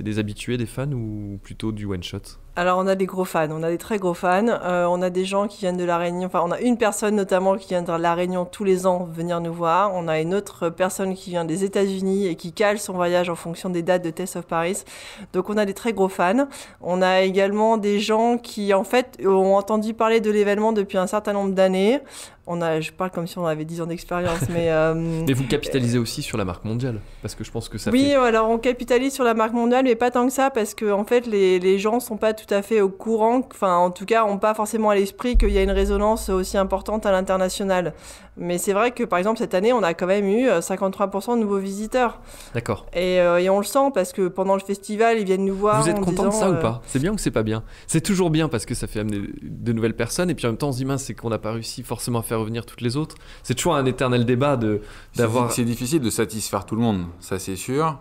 des habitués, des fans, ou plutôt du one shot alors on a des gros fans, on a des très gros fans, euh, on a des gens qui viennent de la Réunion, enfin on a une personne notamment qui vient de la Réunion tous les ans venir nous voir, on a une autre personne qui vient des États-Unis et qui cale son voyage en fonction des dates de Test of Paris. Donc on a des très gros fans, on a également des gens qui en fait ont entendu parler de l'événement depuis un certain nombre d'années. On a, je parle comme si on avait 10 ans d'expérience, mais... *laughs* Euh, mais vous capitalisez aussi sur la marque mondiale, parce que je pense que ça... Oui, alors on capitalise sur la marque mondiale, mais pas tant que ça, parce que en fait les, les gens sont pas tout à fait au courant, enfin en tout cas, n'ont pas forcément à l'esprit qu'il y a une résonance aussi importante à l'international. Mais c'est vrai que par exemple cette année, on a quand même eu 53% euh, de nouveaux visiteurs. D'accord. Euh, et, on le sent parce que pendant le festival, ils viennent nous voir. Vous êtes content de ça ou euh, pas C'est bien ou c'est pas bien C'est toujours bien parce que ça fait amener de nouvelles personnes et puis en même temps, on se dit mince, c'est qu'on n'a pas réussi forcément à faire revenir toutes les autres. C'est toujours un éternel débat de d'avoir. C'est difficile de satisfaire tout le monde, ça c'est sûr.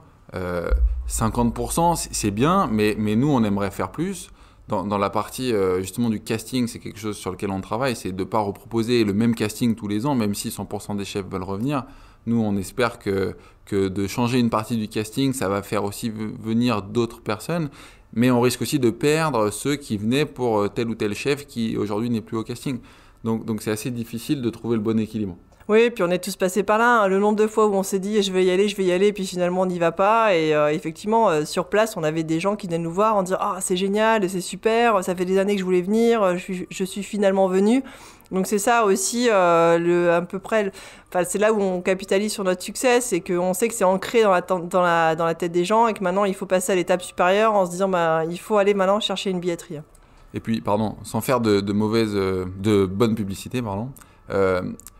50%, euh, c'est bien, mais, nous, on aimerait faire plus. Dans, la partie euh, justement du casting, c'est quelque chose sur lequel on travaille, c'est de ne pas reproposer le même casting tous les ans, même si 100% des chefs veulent revenir. Nous, on espère que, de changer une partie du casting, ça va faire aussi venir d'autres personnes mais on risque aussi de perdre ceux qui venaient pour euh, tel ou tel chef qui aujourd'hui n'est plus au casting. Donc c'est assez difficile de trouver le bon équilibre. Oui, puis on est tous passés par là. Hein. Le nombre de fois où on s'est dit je vais y aller, je vais y aller, puis finalement on n'y va pas. Et euh, effectivement, euh, sur place, on avait des gens qui venaient nous voir en disant ah c'est génial, c'est super, ça fait des années que je voulais venir, euh, je suis, finalement venu. Donc c'est ça aussi, le, à peu près, enfin, c'est là où on capitalise sur notre succès, c'est qu'on sait que c'est ancré dans la, tête des gens et que maintenant il faut passer à l'étape supérieure en se disant bah, il faut aller maintenant chercher une billetterie. Et puis, pardon, sans faire de, de mauvaise, de bonne publicité, pardon.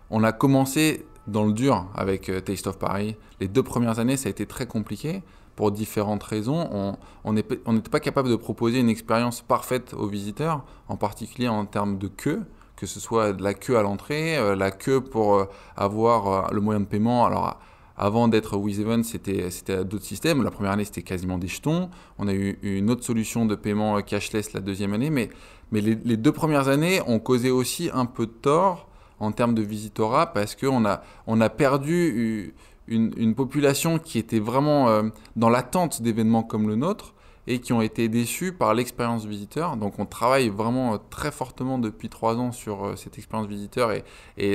On a commencé dans le dur avec euh, Taste of Paris. Les deux premières années, ça a été très compliqué pour différentes raisons. On n'était pas capable de proposer une expérience parfaite aux visiteurs, en particulier en termes de queue, que ce soit la queue à l'entrée, euh, la queue pour euh, avoir le moyen de paiement. Alors, avant d'être WizEven, c'était d'autres systèmes. La première année, c'était quasiment des jetons. On a eu une autre solution de paiement cashless la deuxième année. Mais, les, deux premières années ont causé aussi un peu de tort en termes de visitorat parce qu'on a, on a perdu une, population qui était vraiment euh, dans l'attente d'événements comme le nôtre et qui ont été déçus par l'expérience visiteur. Donc on travaille vraiment euh, très fortement depuis trois ans sur euh, cette expérience visiteur et,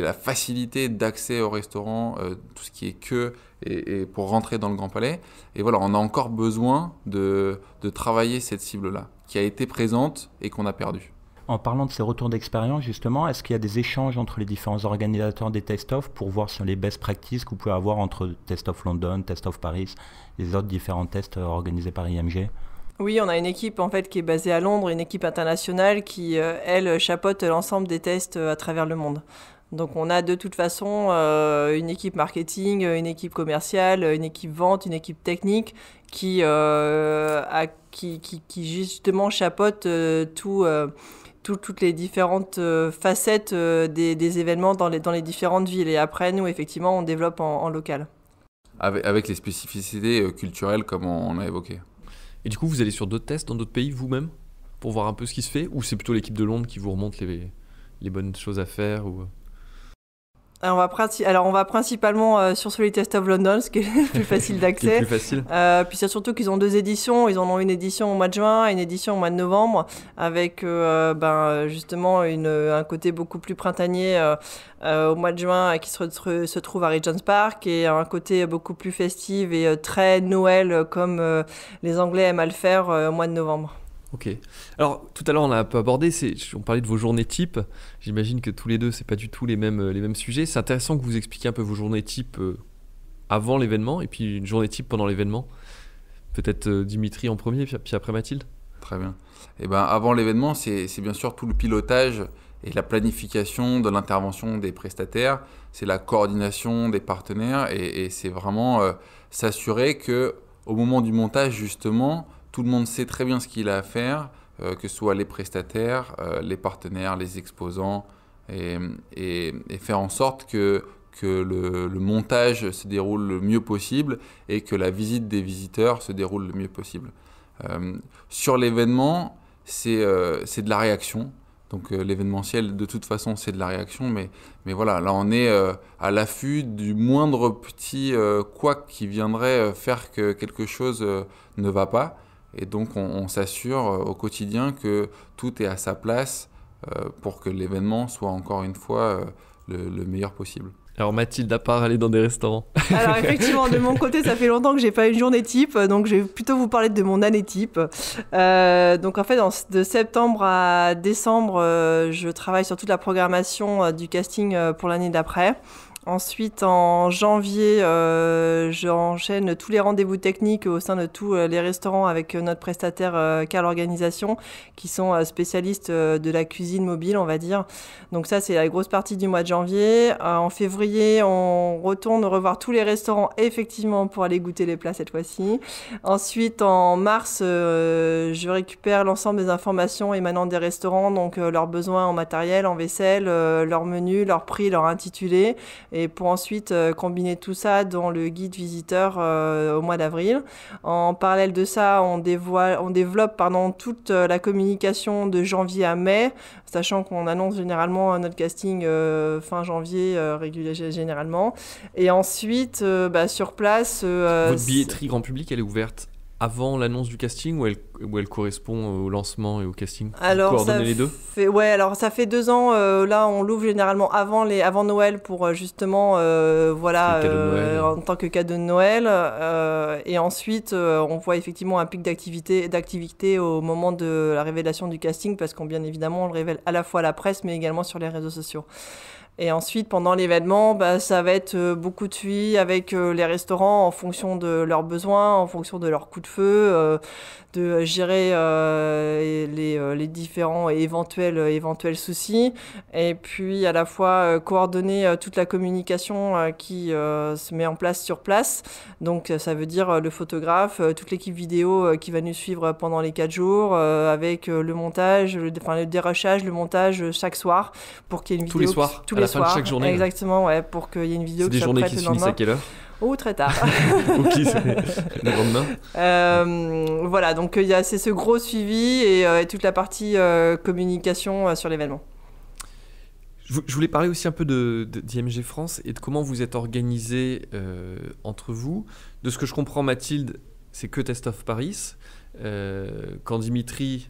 la facilité d'accès au restaurant, tout ce qui est que et, pour rentrer dans le Grand Palais. Et voilà, on a encore besoin de, de travailler cette cible-là qui a été présente et qu'on a perdue. En parlant de ces retours d'expérience, justement, est-ce qu'il y a des échanges entre les différents organisateurs des test-off pour voir sur les best practices qu'on peut avoir entre Test-off London, Test-off Paris, les autres différents tests euh, organisés par IMG oui, on a une équipe en fait qui est basée à Londres, une équipe internationale qui, euh, elle, chapote l'ensemble des tests euh, à travers le monde. Donc on a de toute façon une équipe marketing, une équipe commerciale, une équipe vente, une équipe technique qui, qui, justement chapote tout, toutes les différentes euh, facettes euh, des, événements dans les, dans les différentes villes. Et après, nous, effectivement, on développe en, local. Avec, les spécificités euh, culturelles, comme on, a évoqué. Et du coup, vous allez sur d'autres tests dans d'autres pays vous-même pour voir un peu ce qui se fait Ou c'est plutôt l'équipe de Londres qui vous remonte les, les bonnes choses à faire ou alors euh, on, va Alors on va principalement euh, sur Solid Test of London, ce qui est *laughs* le plus facile d'accès. plus facile. Euh, puis c'est surtout qu'ils ont deux éditions. Ils en ont une édition au mois de juin et une édition au mois de novembre, avec ben, justement un côté beaucoup plus printanier au mois de juin qui se, se, trouve à Regent's Park et un côté beaucoup plus festif et très Noël comme les Anglais aiment à le faire au mois de novembre. Ok. Alors tout à l'heure on a un peu abordé, on parlait de vos journées types. J'imagine que tous les deux c'est pas du tout les mêmes euh, les mêmes sujets. C'est intéressant que vous expliquiez un peu vos journées types euh, avant l'événement et puis une journée type pendant l'événement. Peut-être euh, Dimitri en premier puis après Mathilde. Très bien. Et eh ben avant l'événement c'est bien sûr tout le pilotage et la planification de l'intervention des prestataires, c'est la coordination des partenaires et, c'est vraiment s'assurer que au moment du montage justement tout le monde sait très bien ce qu'il a à faire, euh, que ce soit les prestataires, euh, les partenaires, les exposants, et, faire en sorte que, le, montage se déroule le mieux possible et que la visite des visiteurs se déroule le mieux possible. Euh, sur l'événement, c'est de la réaction. Donc l'événementiel, de toute façon, c'est de la réaction, mais, voilà, là on est à l'affût du moindre petit quoi qui viendrait faire que quelque chose ne va pas. Et donc on, s'assure euh, au quotidien que tout est à sa place euh, pour que l'événement soit encore une fois euh, le, meilleur possible. Alors Mathilde, à part aller dans des restaurants. Alors effectivement, de mon côté, ça fait longtemps que j'ai pas une journée type, donc je vais plutôt vous parler de mon année type. donc en fait, de septembre à décembre, je travaille sur toute la programmation du casting pour l'année d'après. Ensuite, en janvier, euh, j'enchaîne tous les rendez-vous techniques au sein de tous euh, les restaurants avec euh, notre prestataire euh, Carl Cal Organisation, qui sont spécialistes de la cuisine mobile, on va dire. Donc ça, c'est la grosse partie du mois de janvier. en février, on retourne revoir tous les restaurants, effectivement, pour aller goûter les plats cette fois-ci. Ensuite, en mars, je récupère l'ensemble des informations émanant des restaurants, donc leurs besoins en matériel, en vaisselle, leur menus, leurs prix, leur intitulé et pour ensuite euh, combiner tout ça dans le guide visiteur euh, au mois d'avril. En parallèle de ça, on, on développe pendant toute euh, la communication de janvier à mai, sachant qu'on annonce généralement notre casting fin janvier régulièrement Et ensuite, bah, sur place... Votre billetterie grand public, elle est ouverte avant l'annonce du casting ou elle, correspond au lancement et au casting Alors, ça les deux fait, Ouais, alors ça fait deux ans. Euh, là, on l'ouvre généralement avant, les, avant Noël pour euh, justement, euh, voilà, hein. en tant que cadeau de Noël. et ensuite, on voit effectivement un pic d'activité, d'activité au moment de la révélation du casting parce qu'on, bien évidemment, on le révèle à la fois à la presse mais également sur les réseaux sociaux. Et ensuite, pendant l'événement, bah, ça va être euh, beaucoup de suivi avec euh, les restaurants en fonction de leurs besoins, en fonction de leurs coups de feu, euh, de gérer les, différents et éventuels, éventuels soucis. Et puis, à la fois, coordonner toute la communication qui se met en place sur place. Donc, ça veut dire le photographe, toute l'équipe vidéo qui va nous suivre pendant les quatre jours, avec le montage, le, enfin, le dérachage, le montage chaque soir pour qu'il y ait une tous Les soirs, chaque journée. Hein. Exactement, ouais, pour qu'il y ait une vidéo. C'est des journées qui se finissent à quelle heure ou très tard. *laughs* *laughs* le lendemain. Euh, voilà, donc euh, il y a c'est ce gros suivi et, euh, toute la partie communication sur l'événement. Je, voulais parler aussi un peu de, d'IMG France et de comment vous êtes organisé entre vous. De ce que je comprends, Mathilde, c'est que Test of Paris. quand Dimitri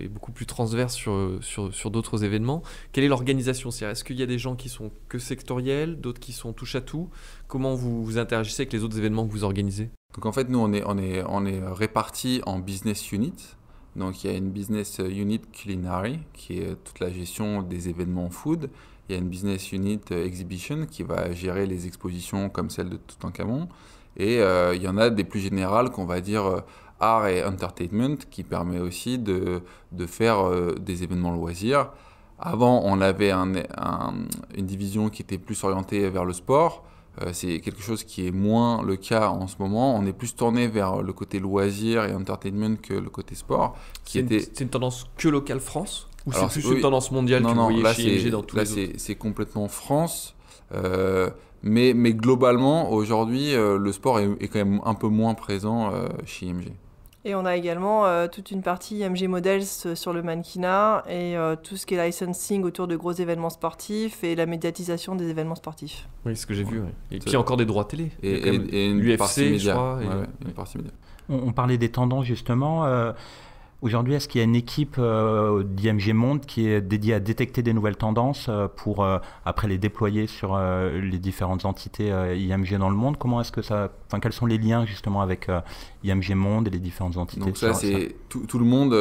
et euh, beaucoup plus transverse sur, sur, sur d'autres événements. Quelle est l'organisation Est-ce qu'il y a des gens qui sont que sectoriels, d'autres qui sont touche à tout Comment vous, vous interagissez avec les autres événements que vous organisez Donc en fait, nous, on est, on est, on est répartis en business unit. Donc il y a une business unit culinary qui est toute la gestion des événements food. Il y a une business unit exhibition qui va gérer les expositions comme celle de Toutankhamon. Et euh, il y en a des plus générales qu'on va dire euh, art et entertainment qui permet aussi de, de faire euh, des événements loisirs. Avant, on avait un, une division qui était plus orientée vers le sport. Euh, c'est quelque chose qui est moins le cas en ce moment. On est plus tourné vers le côté loisirs et entertainment que le côté sport. C'est était... une, tendance que locale France Ou c'est plus une tendance mondiale que vous voyez chez chez dans tous là c'est complètement France. Euh, mais, mais, globalement, aujourd'hui, le sport est, quand même un peu moins présent chez IMG. Et on a également euh, toute une partie MG Models euh, sur le mannequinat et euh, tout ce qui est licensing autour de gros événements sportifs et la médiatisation des événements sportifs. Oui, ce que j'ai vu. Ouais. Et puis encore des droits télé. Et, une, partie média. ouais, média. On, parlait des tendances justement. Euh, Aujourd'hui, est-ce qu'il y a une équipe euh, d'IMG Monde qui est dédiée à détecter des nouvelles tendances euh, pour euh, après les déployer sur les différentes entités IMG dans le monde Comment est-ce que ça Enfin, quels sont les liens justement avec IMG Monde et les différentes entités Donc ça, c'est tout, le monde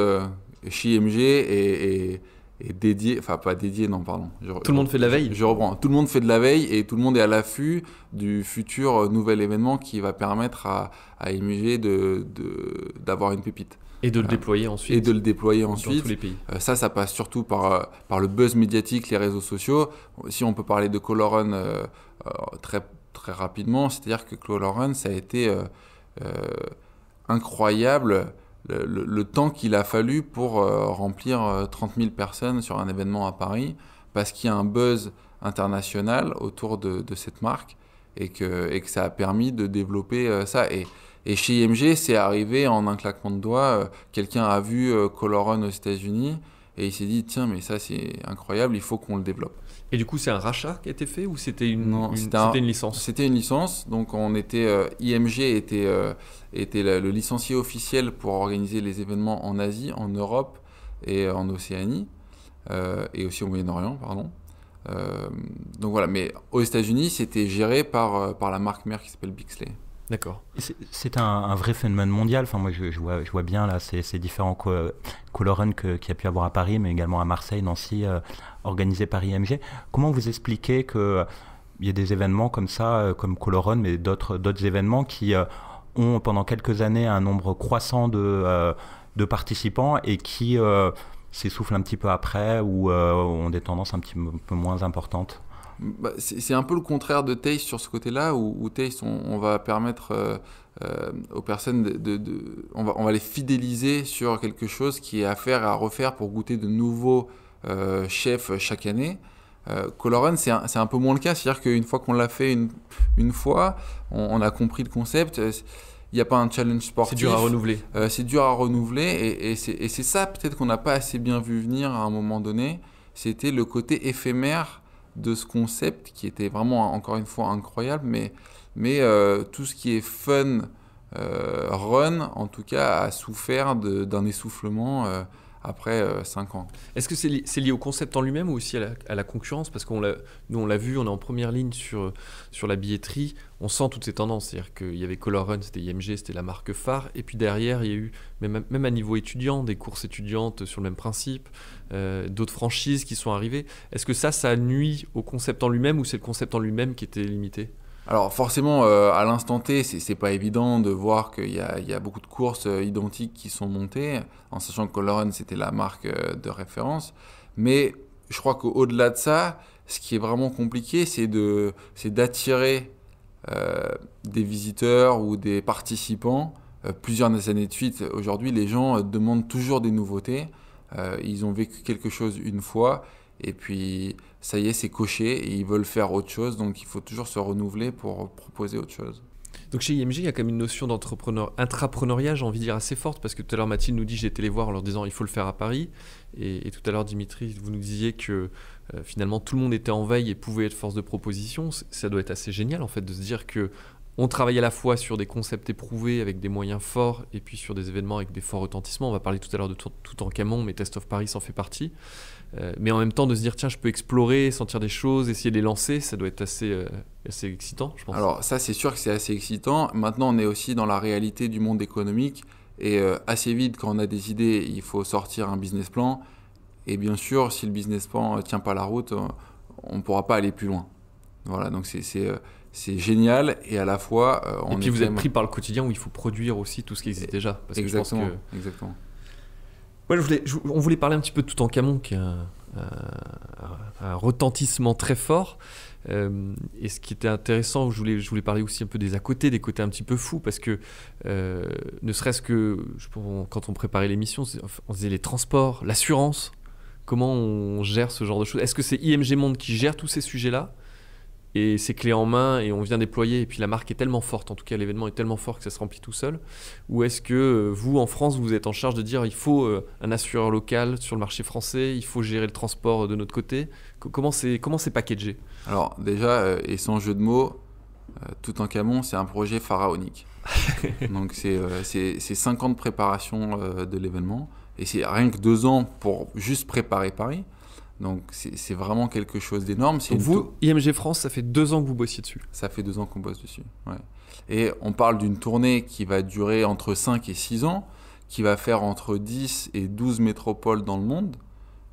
chez IMG et, est dédié, enfin pas dédié, non, pardon. tout le monde fait de la veille. Je reprends. Tout le monde fait de la veille et tout le monde est à l'affût du futur nouvel événement qui va permettre à, IMG de, d'avoir une pépite. Et de le déployer ensuite. Et de le déployer ensuite. Dans tous les pays. Euh, ça, ça passe surtout par, euh, par le buzz médiatique, les réseaux sociaux. Si on peut parler de Colorun euh, très, très rapidement, c'est-à-dire que Colorun, ça a été incroyable le, temps qu'il a fallu pour remplir 30 000 personnes sur un événement à Paris, parce qu'il y a un buzz international autour de, cette marque et que, et que, ça a permis de développer ça. Et et chez IMG, c'est arrivé en un claquement de doigts. Euh, quelqu'un a vu euh, Run aux États-Unis et il s'est dit tiens, mais ça c'est incroyable, il faut qu'on le développe. Et du coup, c'est un rachat qui a été fait ou c'était une, licence C'était une licence. Donc, on était euh, IMG était était le, licencié officiel pour organiser les événements en Asie, en Europe et en Océanie et aussi au Moyen-Orient, pardon. donc voilà, mais aux États-Unis, c'était géré par par la marque mère qui s'appelle Bixley. D'accord. C'est un, vrai phénomène mondial. Enfin, moi, je, vois, bien là ces, différents co qui qu'il y a pu avoir à Paris, mais également à Marseille, Nancy, euh, organisé par IMG. Comment vous expliquez qu'il euh, y a des événements comme ça, euh, comme color mais d'autres événements qui ont pendant quelques années un nombre croissant de participants et qui s'essoufflent un petit peu après ou ont des tendances un petit peu moins importantes bah, c'est un peu le contraire de Taste sur ce côté-là, où, où on, va permettre euh, euh, aux personnes, de, on, va, on, va, les fidéliser sur quelque chose qui est à faire et à refaire pour goûter de nouveaux euh, chefs chaque année. Colorun, c'est un, un, peu moins le cas, c'est-à-dire qu'une fois qu'on l'a fait une, une fois, on, a compris le concept il n'y a pas un challenge sportif. C'est dur à renouveler. c'est dur à renouveler et, et c'est ça peut-être qu'on n'a pas assez bien vu venir à un moment donné. C'était le côté éphémère de ce concept qui était vraiment, encore une fois, incroyable, mais, mais euh, tout ce qui est fun, euh, run, en tout cas, a souffert d'un essoufflement euh, après 5 ans. Est-ce que c'est lié au concept en lui-même ou aussi à la, concurrence Parce qu'on nous, on l'a vu, on est en première ligne sur, sur la billetterie, on sent toutes ces tendances. C'est-à-dire qu'il y avait Color Run, c'était IMG, c'était la marque phare, et puis derrière, il y a eu, même, même à niveau étudiant, des courses étudiantes sur le même principe. Euh, d'autres franchises qui sont arrivées. Est-ce que ça, ça nuit au concept en lui-même ou c'est le concept en lui-même qui était limité alors forcément, euh, à l'instant T, c'est pas évident de voir qu'il y, a beaucoup de courses euh, identiques qui sont montées, en sachant que Coloran c'était la marque de référence. Mais je crois qu'au-delà de ça, ce qui est vraiment compliqué, c'est d'attirer des visiteurs ou des participants plusieurs années de suite. Aujourd'hui, les gens demandent toujours des nouveautés. Euh, ils ont vécu quelque chose une fois et puis ça y est, c'est coché et ils veulent faire autre chose. Donc il faut toujours se renouveler pour proposer autre chose. Donc chez IMG, il y a quand même une notion d'entrepreneur, intrapreneuriat, j'ai envie de dire assez forte, parce que tout à l'heure Mathilde nous dit, j'ai été les voir en leur disant il faut le faire à Paris, et, tout à l'heure Dimitri, vous nous disiez que euh, finalement tout le monde était en veille et pouvait être force de proposition. Ça doit être assez génial en fait de se dire que on travaille à la fois sur des concepts éprouvés avec des moyens forts et puis sur des événements avec des forts retentissements. On va parler tout à l'heure de tout, en Camon, mais Test of Paris en fait partie. Euh, mais en même temps, de se dire, tiens, je peux explorer, sentir des choses, essayer de les lancer, ça doit être euh, assez, excitant, je pense. Alors, ça, c'est sûr que c'est assez excitant. Maintenant, on est aussi dans la réalité du monde économique. Et euh, assez vite, quand on a des idées, il faut sortir un business plan. Et bien sûr, si le business plan ne tient pas la route, on ne pourra pas aller plus loin. Voilà, donc c'est c'est génial et à la fois euh, on et puis vous êtes pris par le quotidien où il faut produire aussi tout ce qui existe déjà parce exactement que je pense on voulait parler un petit peu de tout en camon qui a un, retentissement très fort euh, et ce qui était intéressant je voulais, je voulais parler aussi un peu des à côté des côtés un petit peu fous parce que euh, ne serait-ce que quand on préparait l'émission on disait les transports l'assurance comment on gère ce genre de choses est-ce que c'est IMG Monde qui gère tous ces sujets là et c'est clé en main et on vient déployer et puis la marque est tellement forte, en tout cas l'événement est tellement fort que ça se remplit tout seul Ou est-ce que euh, vous en France vous êtes en charge de dire il faut euh, un assureur local sur le marché français, il faut gérer le transport euh, de notre côté Comment c'est comment c'est packagé Alors déjà et sans jeu de mots, tout en camon c'est un projet pharaonique. *laughs* Donc c'est 5 ans de préparation de l'événement et c'est rien que deux ans pour juste préparer Paris. Donc c'est vraiment quelque chose d'énorme. Vous, IMG France, ça fait deux ans que vous bossiez dessus. Ça fait deux ans qu'on bosse dessus. Et on parle d'une tournée qui va durer entre 5 et 6 ans, qui va faire entre 10 et 12 métropoles dans le monde.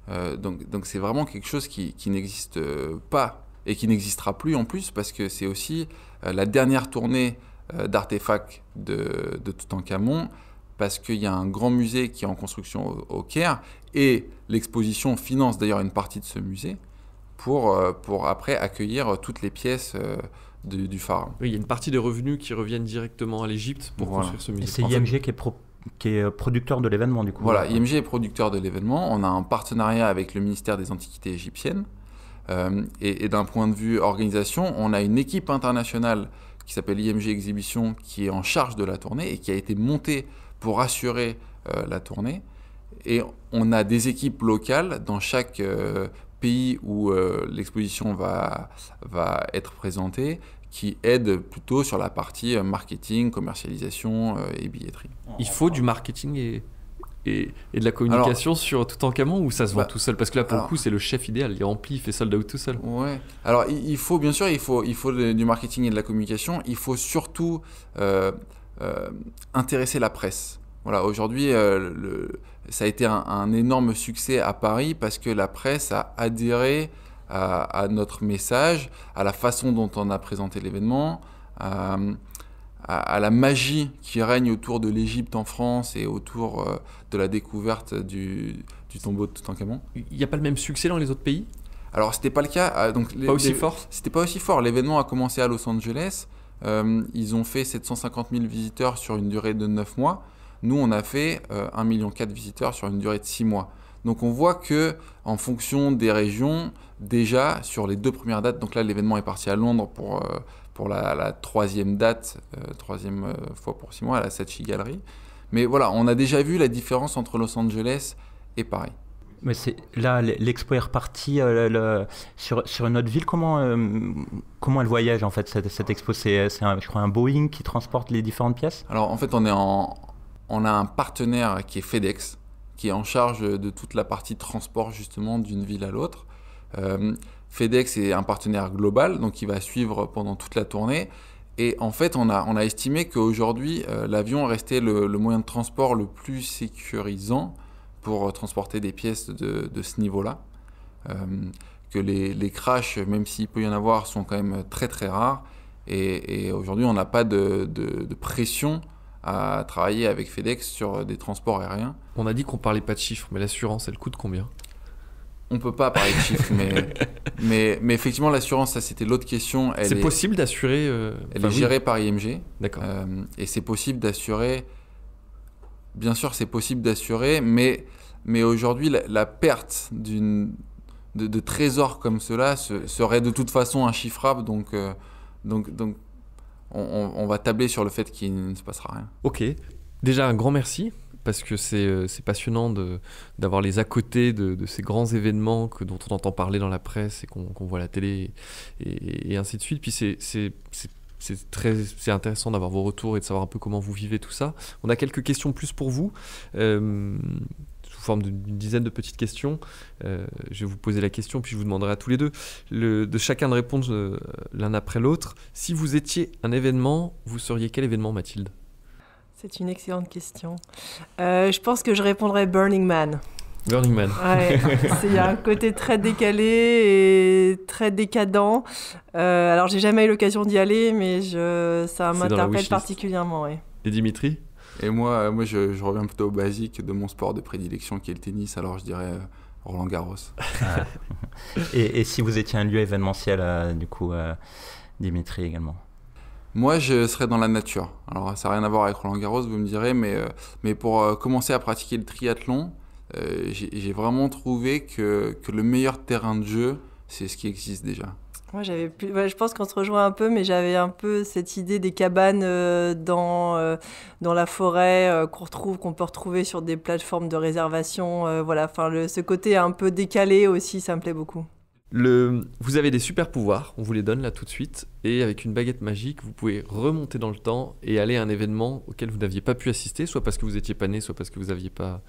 Euh, donc donc c'est vraiment quelque chose qui, n'existe euh, pas et qui n'existera plus en plus parce que c'est aussi euh, la dernière tournée d'artefacts de, de Toutankhamon parce qu'il y a un grand musée qui est en construction au, Caire et l'exposition finance d'ailleurs une partie de ce musée pour, euh, pour après accueillir toutes les pièces. Euh, du pharaon. Oui, il y a une partie des revenus qui reviennent directement à l'Égypte pour construire ce musée. c'est IMG qui, est qui est, euh, producteur de l'événement, du coup. Voilà, IMG est producteur de l'événement. On a un partenariat avec le ministère des Antiquités égyptiennes. et, et d'un point de vue organisation, on a une équipe internationale qui s'appelle IMG Exhibition qui est en charge de la tournée et qui a été montée pour assurer euh, la tournée. Et on a des équipes locales dans chaque euh, pays où euh, l'exposition va, va être présentée qui aident plutôt sur la partie marketing, commercialisation et billetterie. Il faut du marketing et, et, de la communication sur tout en camon ou ça se vend bah, tout seul Parce que là, pour le coup, c'est le chef idéal. Il remplit, il fait sold out tout seul. Ouais. Alors, il, faut, bien sûr, il faut, il faut du marketing et de la communication. Il faut surtout euh, intéresser la presse. Voilà, aujourd'hui, euh, ça a été un, énorme succès à Paris parce que la presse a adhéré à, notre message, à la façon dont on a présenté l'événement, à, la magie qui règne autour de l'Égypte en France et autour euh, de la découverte du, tombeau de Toutankhamon. Il n'y a pas le même succès dans les autres pays Alors, c'était pas le cas. Donc, pas aussi fort C'était pas aussi fort. L'événement a commencé à Los Angeles. Euh, ils ont fait 750 000 visiteurs sur une durée de 9 mois. Nous, on a fait 1,4 euh, million de visiteurs sur une durée de 6 mois. Donc on voit que en fonction des régions, déjà sur les deux premières dates, donc là l'événement est parti à Londres pour, euh, pour la, troisième date, troisième fois pour 6 mois, à la Saatchi Gallery. Mais voilà, on a déjà vu la différence entre Los Angeles et Paris. Mais c'est là l'expo est repartie euh, sur, une autre ville. Comment euh, comment elle voyage en fait cette, cette expo C'est je crois un Boeing qui transporte les différentes pièces. Alors en fait on a un partenaire qui est FedEx qui est en charge de toute la partie transport justement d'une ville à l'autre. Euh, FedEx est un partenaire global donc il va suivre pendant toute la tournée. Et en fait, on a, estimé qu'aujourd'hui, l'avion restait le, moyen de transport le plus sécurisant transporter des pièces de, ce niveau-là. Euh, que les, crashs, même s'il peut y en avoir, sont quand même très très rares. Et, aujourd'hui, on n'a pas de, pression à travailler avec FedEx sur des transports aériens. On a dit qu'on parlait pas de chiffres, mais l'assurance, elle coûte combien On peut pas parler de chiffres, *laughs* mais, mais, effectivement, l'assurance, ça c'était l'autre question. C'est possible d'assurer. Euh, elle est gérée par IMG. D'accord. Euh, et c'est possible d'assurer. Bien sûr, c'est possible d'assurer, mais mais aujourd'hui, la, perte d'une, de, trésors comme cela serait de toute façon inchiffrable. Donc, euh, donc, donc on, va tabler sur le fait qu'il ne se passera rien. Ok. Déjà, un grand merci parce que c'est, euh, passionnant de, d'avoir les à côté de, ces grands événements que, dont on entend parler dans la presse et qu'on, voit à la télé et, ainsi de suite. Puis c'est, très intéressant d'avoir vos retours et de savoir un peu comment vous vivez tout ça. On a quelques questions plus pour vous. Euh, forme d'une dizaine de petites questions. Euh, je vais vous poser la question, puis je vous demanderai à tous les deux de chacun de répondre euh, l'un après l'autre. Si vous étiez un événement, vous seriez quel événement, Mathilde C'est une excellente question. Euh, je pense que je répondrais Burning Man. Burning Man. *laughs* C'est il y a un côté très décalé et très décadent. alors, j'ai jamais eu l'occasion d'y aller, mais je, ça m'interpelle particulièrement. Et Dimitri et moi, euh, moi je, reviens plutôt au basique de mon sport de prédilection qui est le tennis, alors je dirais euh, Roland Garros. et, si vous étiez un lieu événementiel, euh, du coup, Dimitri également moi, je serais dans la nature. Alors, ça n'a rien à voir avec Roland Garros, vous me direz, mais, mais pour commencer à pratiquer le triathlon, j'ai vraiment trouvé que, que, le meilleur terrain de jeu, c'est ce qui existe déjà. Moi, j'avais je pense qu'on se rejoint un peu, mais j'avais un peu cette idée des cabanes euh, dans, euh, dans la forêt euh, qu'on retrouve, qu'on peut retrouver sur des plateformes de réservation. voilà, enfin, ce côté un peu décalé aussi, ça me plaît beaucoup. Vous avez des super pouvoirs, on vous les donne là tout de suite, et avec une baguette magique, vous pouvez remonter dans le temps et aller à un événement auquel vous n'aviez pas pu assister, soit parce que vous étiez pas né, soit parce que vous n'aviez pas,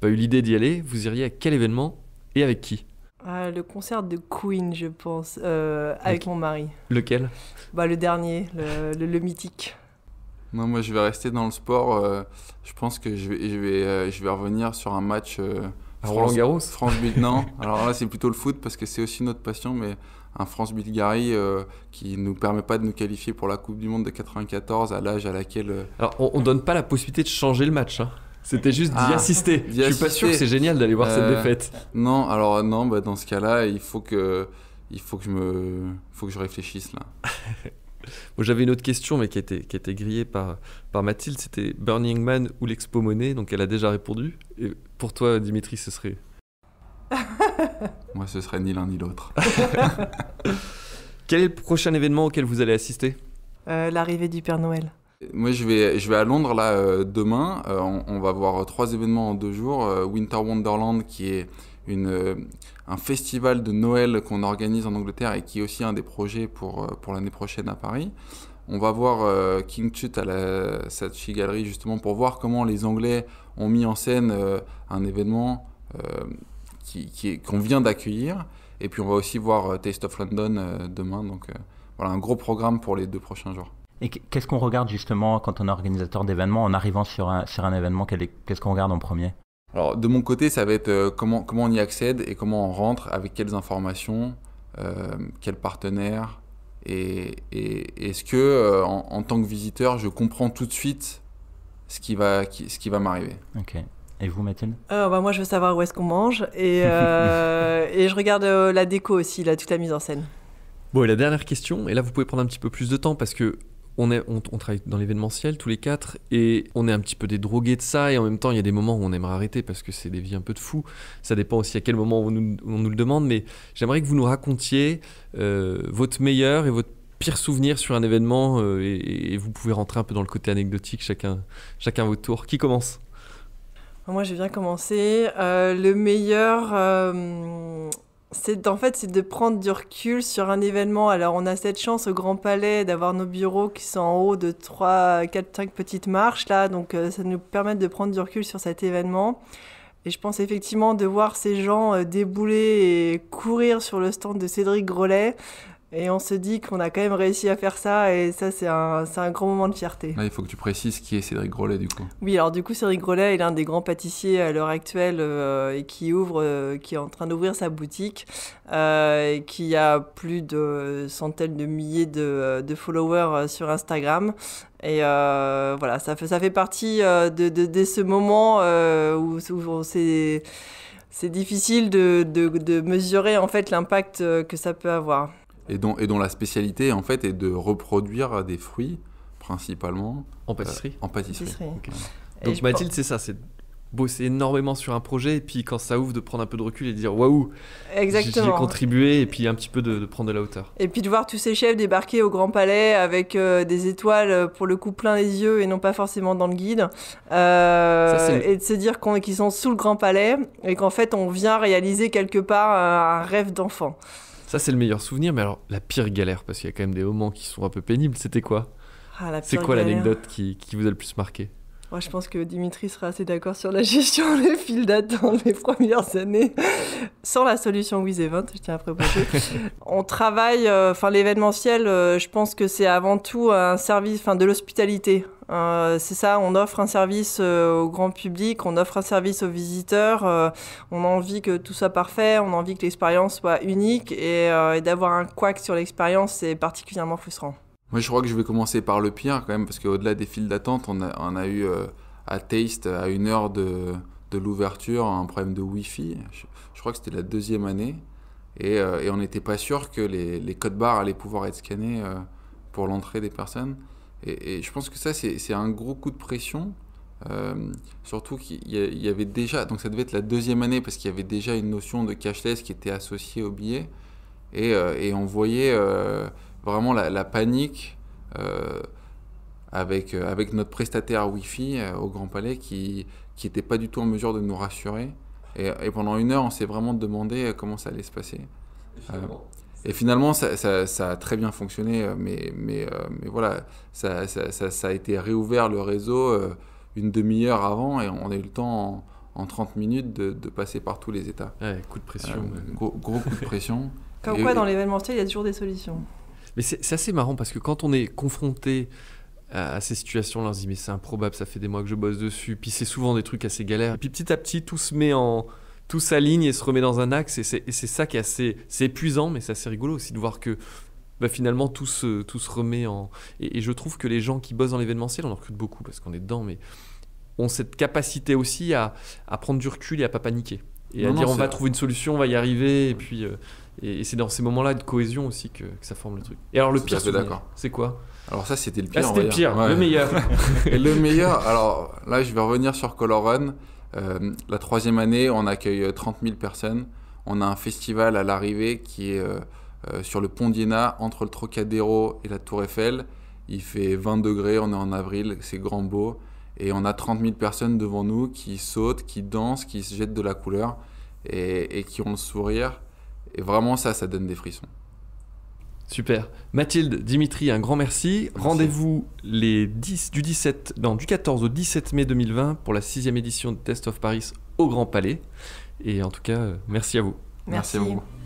pas eu l'idée d'y aller. Vous iriez à quel événement et avec qui ah, le concert de Queen, je pense, euh, avec mon mari. Lequel bah, Le dernier, le, mythique. Non, moi je vais rester dans le sport. Euh, je pense que je vais, je vais, euh, je vais revenir sur un match. Roland Garros France non. Alors là, c'est plutôt le foot parce que c'est aussi notre passion, mais un France Bulgarie qui qui nous permet pas de nous qualifier pour la Coupe du Monde de 94 à l'âge à laquelle. Alors on, ne donne pas la possibilité de changer le match. Hein. C'était juste d'y ah. assister. je suis pas sûr que c'est génial d'aller voir cette euh, défaite. Non, alors non, bah, dans ce cas-là, il faut que, il faut que je me, faut que je réfléchisse là. *laughs* j'avais une autre question, mais qui était, qui grillée par, par Mathilde. C'était Burning Man ou l'Expo Monnaie. Donc elle a déjà répondu. Et pour toi, Dimitri, ce serait *laughs* Moi, ce serait ni l'un ni l'autre. *laughs* Quel est le prochain événement auquel vous allez assister euh, L'arrivée du Père Noël. Moi, je vais, je vais à Londres là euh, demain. Euh, on, va voir trois événements en deux jours. Euh, Winter Wonderland, qui est une, un festival de Noël qu'on organise en Angleterre et qui est aussi un des projets pour, pour l'année prochaine à Paris. On va voir King Tut à la Satchi Gallery justement pour voir comment les Anglais ont mis en scène un événement qui, qui, qu'on vient d'accueillir. Et puis on va aussi voir Taste of London demain. Donc voilà un gros programme pour les deux prochains jours. Et qu'est-ce qu'on regarde justement quand on est organisateur d'événements en arrivant sur un, sur un événement Qu'est-ce qu'on regarde en premier Alors de mon côté, ça va être euh, comment, comment on y accède et comment on rentre, avec quelles informations, euh, quels partenaires. Et, est-ce que euh, en, tant que visiteur, je comprends tout de suite ce qui va, ce qui va m'arriver Ok. Et vous, Mathilde bah, Moi, je veux savoir où est-ce qu'on mange. Et, *laughs* et je regarde la déco aussi, là, toute la mise en scène. Bon, et la dernière question, et là vous pouvez prendre un petit peu plus de temps parce que on, est, on, travaille dans l'événementiel tous les quatre et on est un petit peu des drogués de ça et en même temps il y a des moments où on aimerait arrêter parce que c'est des vies un peu de fous. Ça dépend aussi à quel moment on nous, le demande, mais j'aimerais que vous nous racontiez euh, votre meilleur et votre pire souvenir sur un événement euh, et, vous pouvez rentrer un peu dans le côté anecdotique chacun, chacun votre tour. Qui commence Moi j'ai bien commencé. Euh, le meilleur c'est en fait c'est de prendre du recul sur un événement. Alors on a cette chance au Grand Palais d'avoir nos bureaux qui sont en haut de 3 4 5 petites marches là, donc euh, ça nous permet de prendre du recul sur cet événement. Et je pense effectivement de voir ces gens euh, débouler et courir sur le stand de Cédric Grolet, et on se dit qu'on a quand même réussi à faire ça, et ça, c'est un, grand moment de fierté. il faut que tu précises qui est Cédric Grolet, du coup. Oui, alors du coup, Cédric Grolet est l'un des grands pâtissiers à l'heure actuelle euh, et qui ouvre, euh, qui est en train d'ouvrir sa boutique, euh, et qui a plus de centaines de milliers de, followers sur Instagram. Et voilà, ça fait, ça fait partie de, ce moment où, c'est difficile de, de, mesurer en fait l'impact que ça peut avoir et dont, la spécialité en fait est de reproduire des fruits principalement en pâtisserie. Euh, en pâtisserie. Donc Mathilde, c'est ça, c'est bosser énormément sur un projet et puis quand ça ouvre de prendre un peu de recul et de dire waouh j'ai contribué et puis un petit peu de, prendre de la hauteur et puis de voir tous ces chefs débarquer au Grand Palais avec euh, des étoiles euh, pour le coup plein les yeux et non pas forcément dans le guide et de se dire qu'ils sont sous le Grand Palais et qu'en fait on vient réaliser quelque part un rêve d'enfant ça, c'est le meilleur souvenir, mais alors la pire galère, parce qu'il y a quand même des moments qui sont un peu pénibles, c'était quoi ah, C'est quoi l'anecdote qui vous a le plus marqué je pense que Dimitri sera assez d'accord sur la gestion *laughs* des files d'attente les premières années. Sans la solution wiz je tiens à préciser. *laughs* on travaille, euh, enfin, l'événementiel, euh, je pense que c'est avant tout un service, enfin, de l'hospitalité. Euh, c'est ça, on offre un service au grand public, on offre un service aux visiteurs, on a envie que tout soit parfait, on a envie que l'expérience soit unique et, d'avoir un quack sur l'expérience, c'est particulièrement frustrant. Moi, je crois que je vais commencer par le pire quand même, parce qu'au-delà des files d'attente, on a, eu euh, à Taste, à une heure de, l'ouverture, un problème de Wi-Fi. Je, crois que c'était la deuxième année. Et, euh, on n'était pas sûr que les, codes barres allaient pouvoir être scannés euh, pour l'entrée des personnes. Et, je pense que ça, c'est un gros coup de pression. surtout qu'il y, avait déjà, donc ça devait être la deuxième année parce qu'il y avait déjà une notion de cashless qui était associée au billet. Et, et on voyait vraiment la, panique euh, avec, euh, avec notre prestataire Wi-Fi euh, au Grand Palais qui n'était pas du tout en mesure de nous rassurer. Et, pendant une heure, on s'est vraiment demandé comment ça allait se passer. Et finalement, ça, a très bien fonctionné, mais, mais, mais voilà, ça, ça, a été réouvert le réseau une demi-heure avant et on a eu le temps en, 30 minutes de, passer par tous les états. coup de pression. gros, coup de pression. Comme quoi, dans l'événementiel, il y a toujours des solutions. Mais c'est assez marrant parce que quand on est confronté à, ces situations-là, on se dit mais c'est improbable, ça fait des mois que je bosse dessus, puis c'est souvent des trucs assez galères. puis petit à petit, tout se met en, tout s'aligne et se remet dans un axe. Et c'est ça qui est assez c'est épuisant, mais c'est assez rigolo aussi de voir que bah, finalement tout se, tout se remet en. Et, je trouve que les gens qui bossent dans l'événementiel, on en recrute beaucoup parce qu'on est dedans, mais ont cette capacité aussi à, à, prendre du recul et à pas paniquer. Et à dire on va trouver une solution, on va y arriver, et puis. Euh, et, c'est dans ces moments-là de cohésion aussi que, ça forme le truc. Et alors le pire, c'est quoi Alors ça, c'était le ah, pire. c'était le pire, le meilleur. *laughs* le meilleur, alors là, je vais revenir sur Color Run. Euh, la troisième année, on accueille 30 euh, 000 personnes. On a un festival à l'arrivée qui est euh, sur le pont d'Iéna, entre le Trocadéro et la Tour Eiffel. Il fait 20 degrés, on est en avril, c'est grand beau. Et on a 30 000 personnes devant nous qui sautent, qui dansent, qui se jettent de la couleur et, et qui ont le sourire. Et vraiment, ça, ça donne des frissons. Super. Mathilde, Dimitri, un grand merci. Rendez-vous les 10, du, 17, du 14 au 17 mai 2020 pour la sixième édition de Test of Paris au Grand Palais. Et en tout cas, euh, merci à vous. Merci, merci à vous.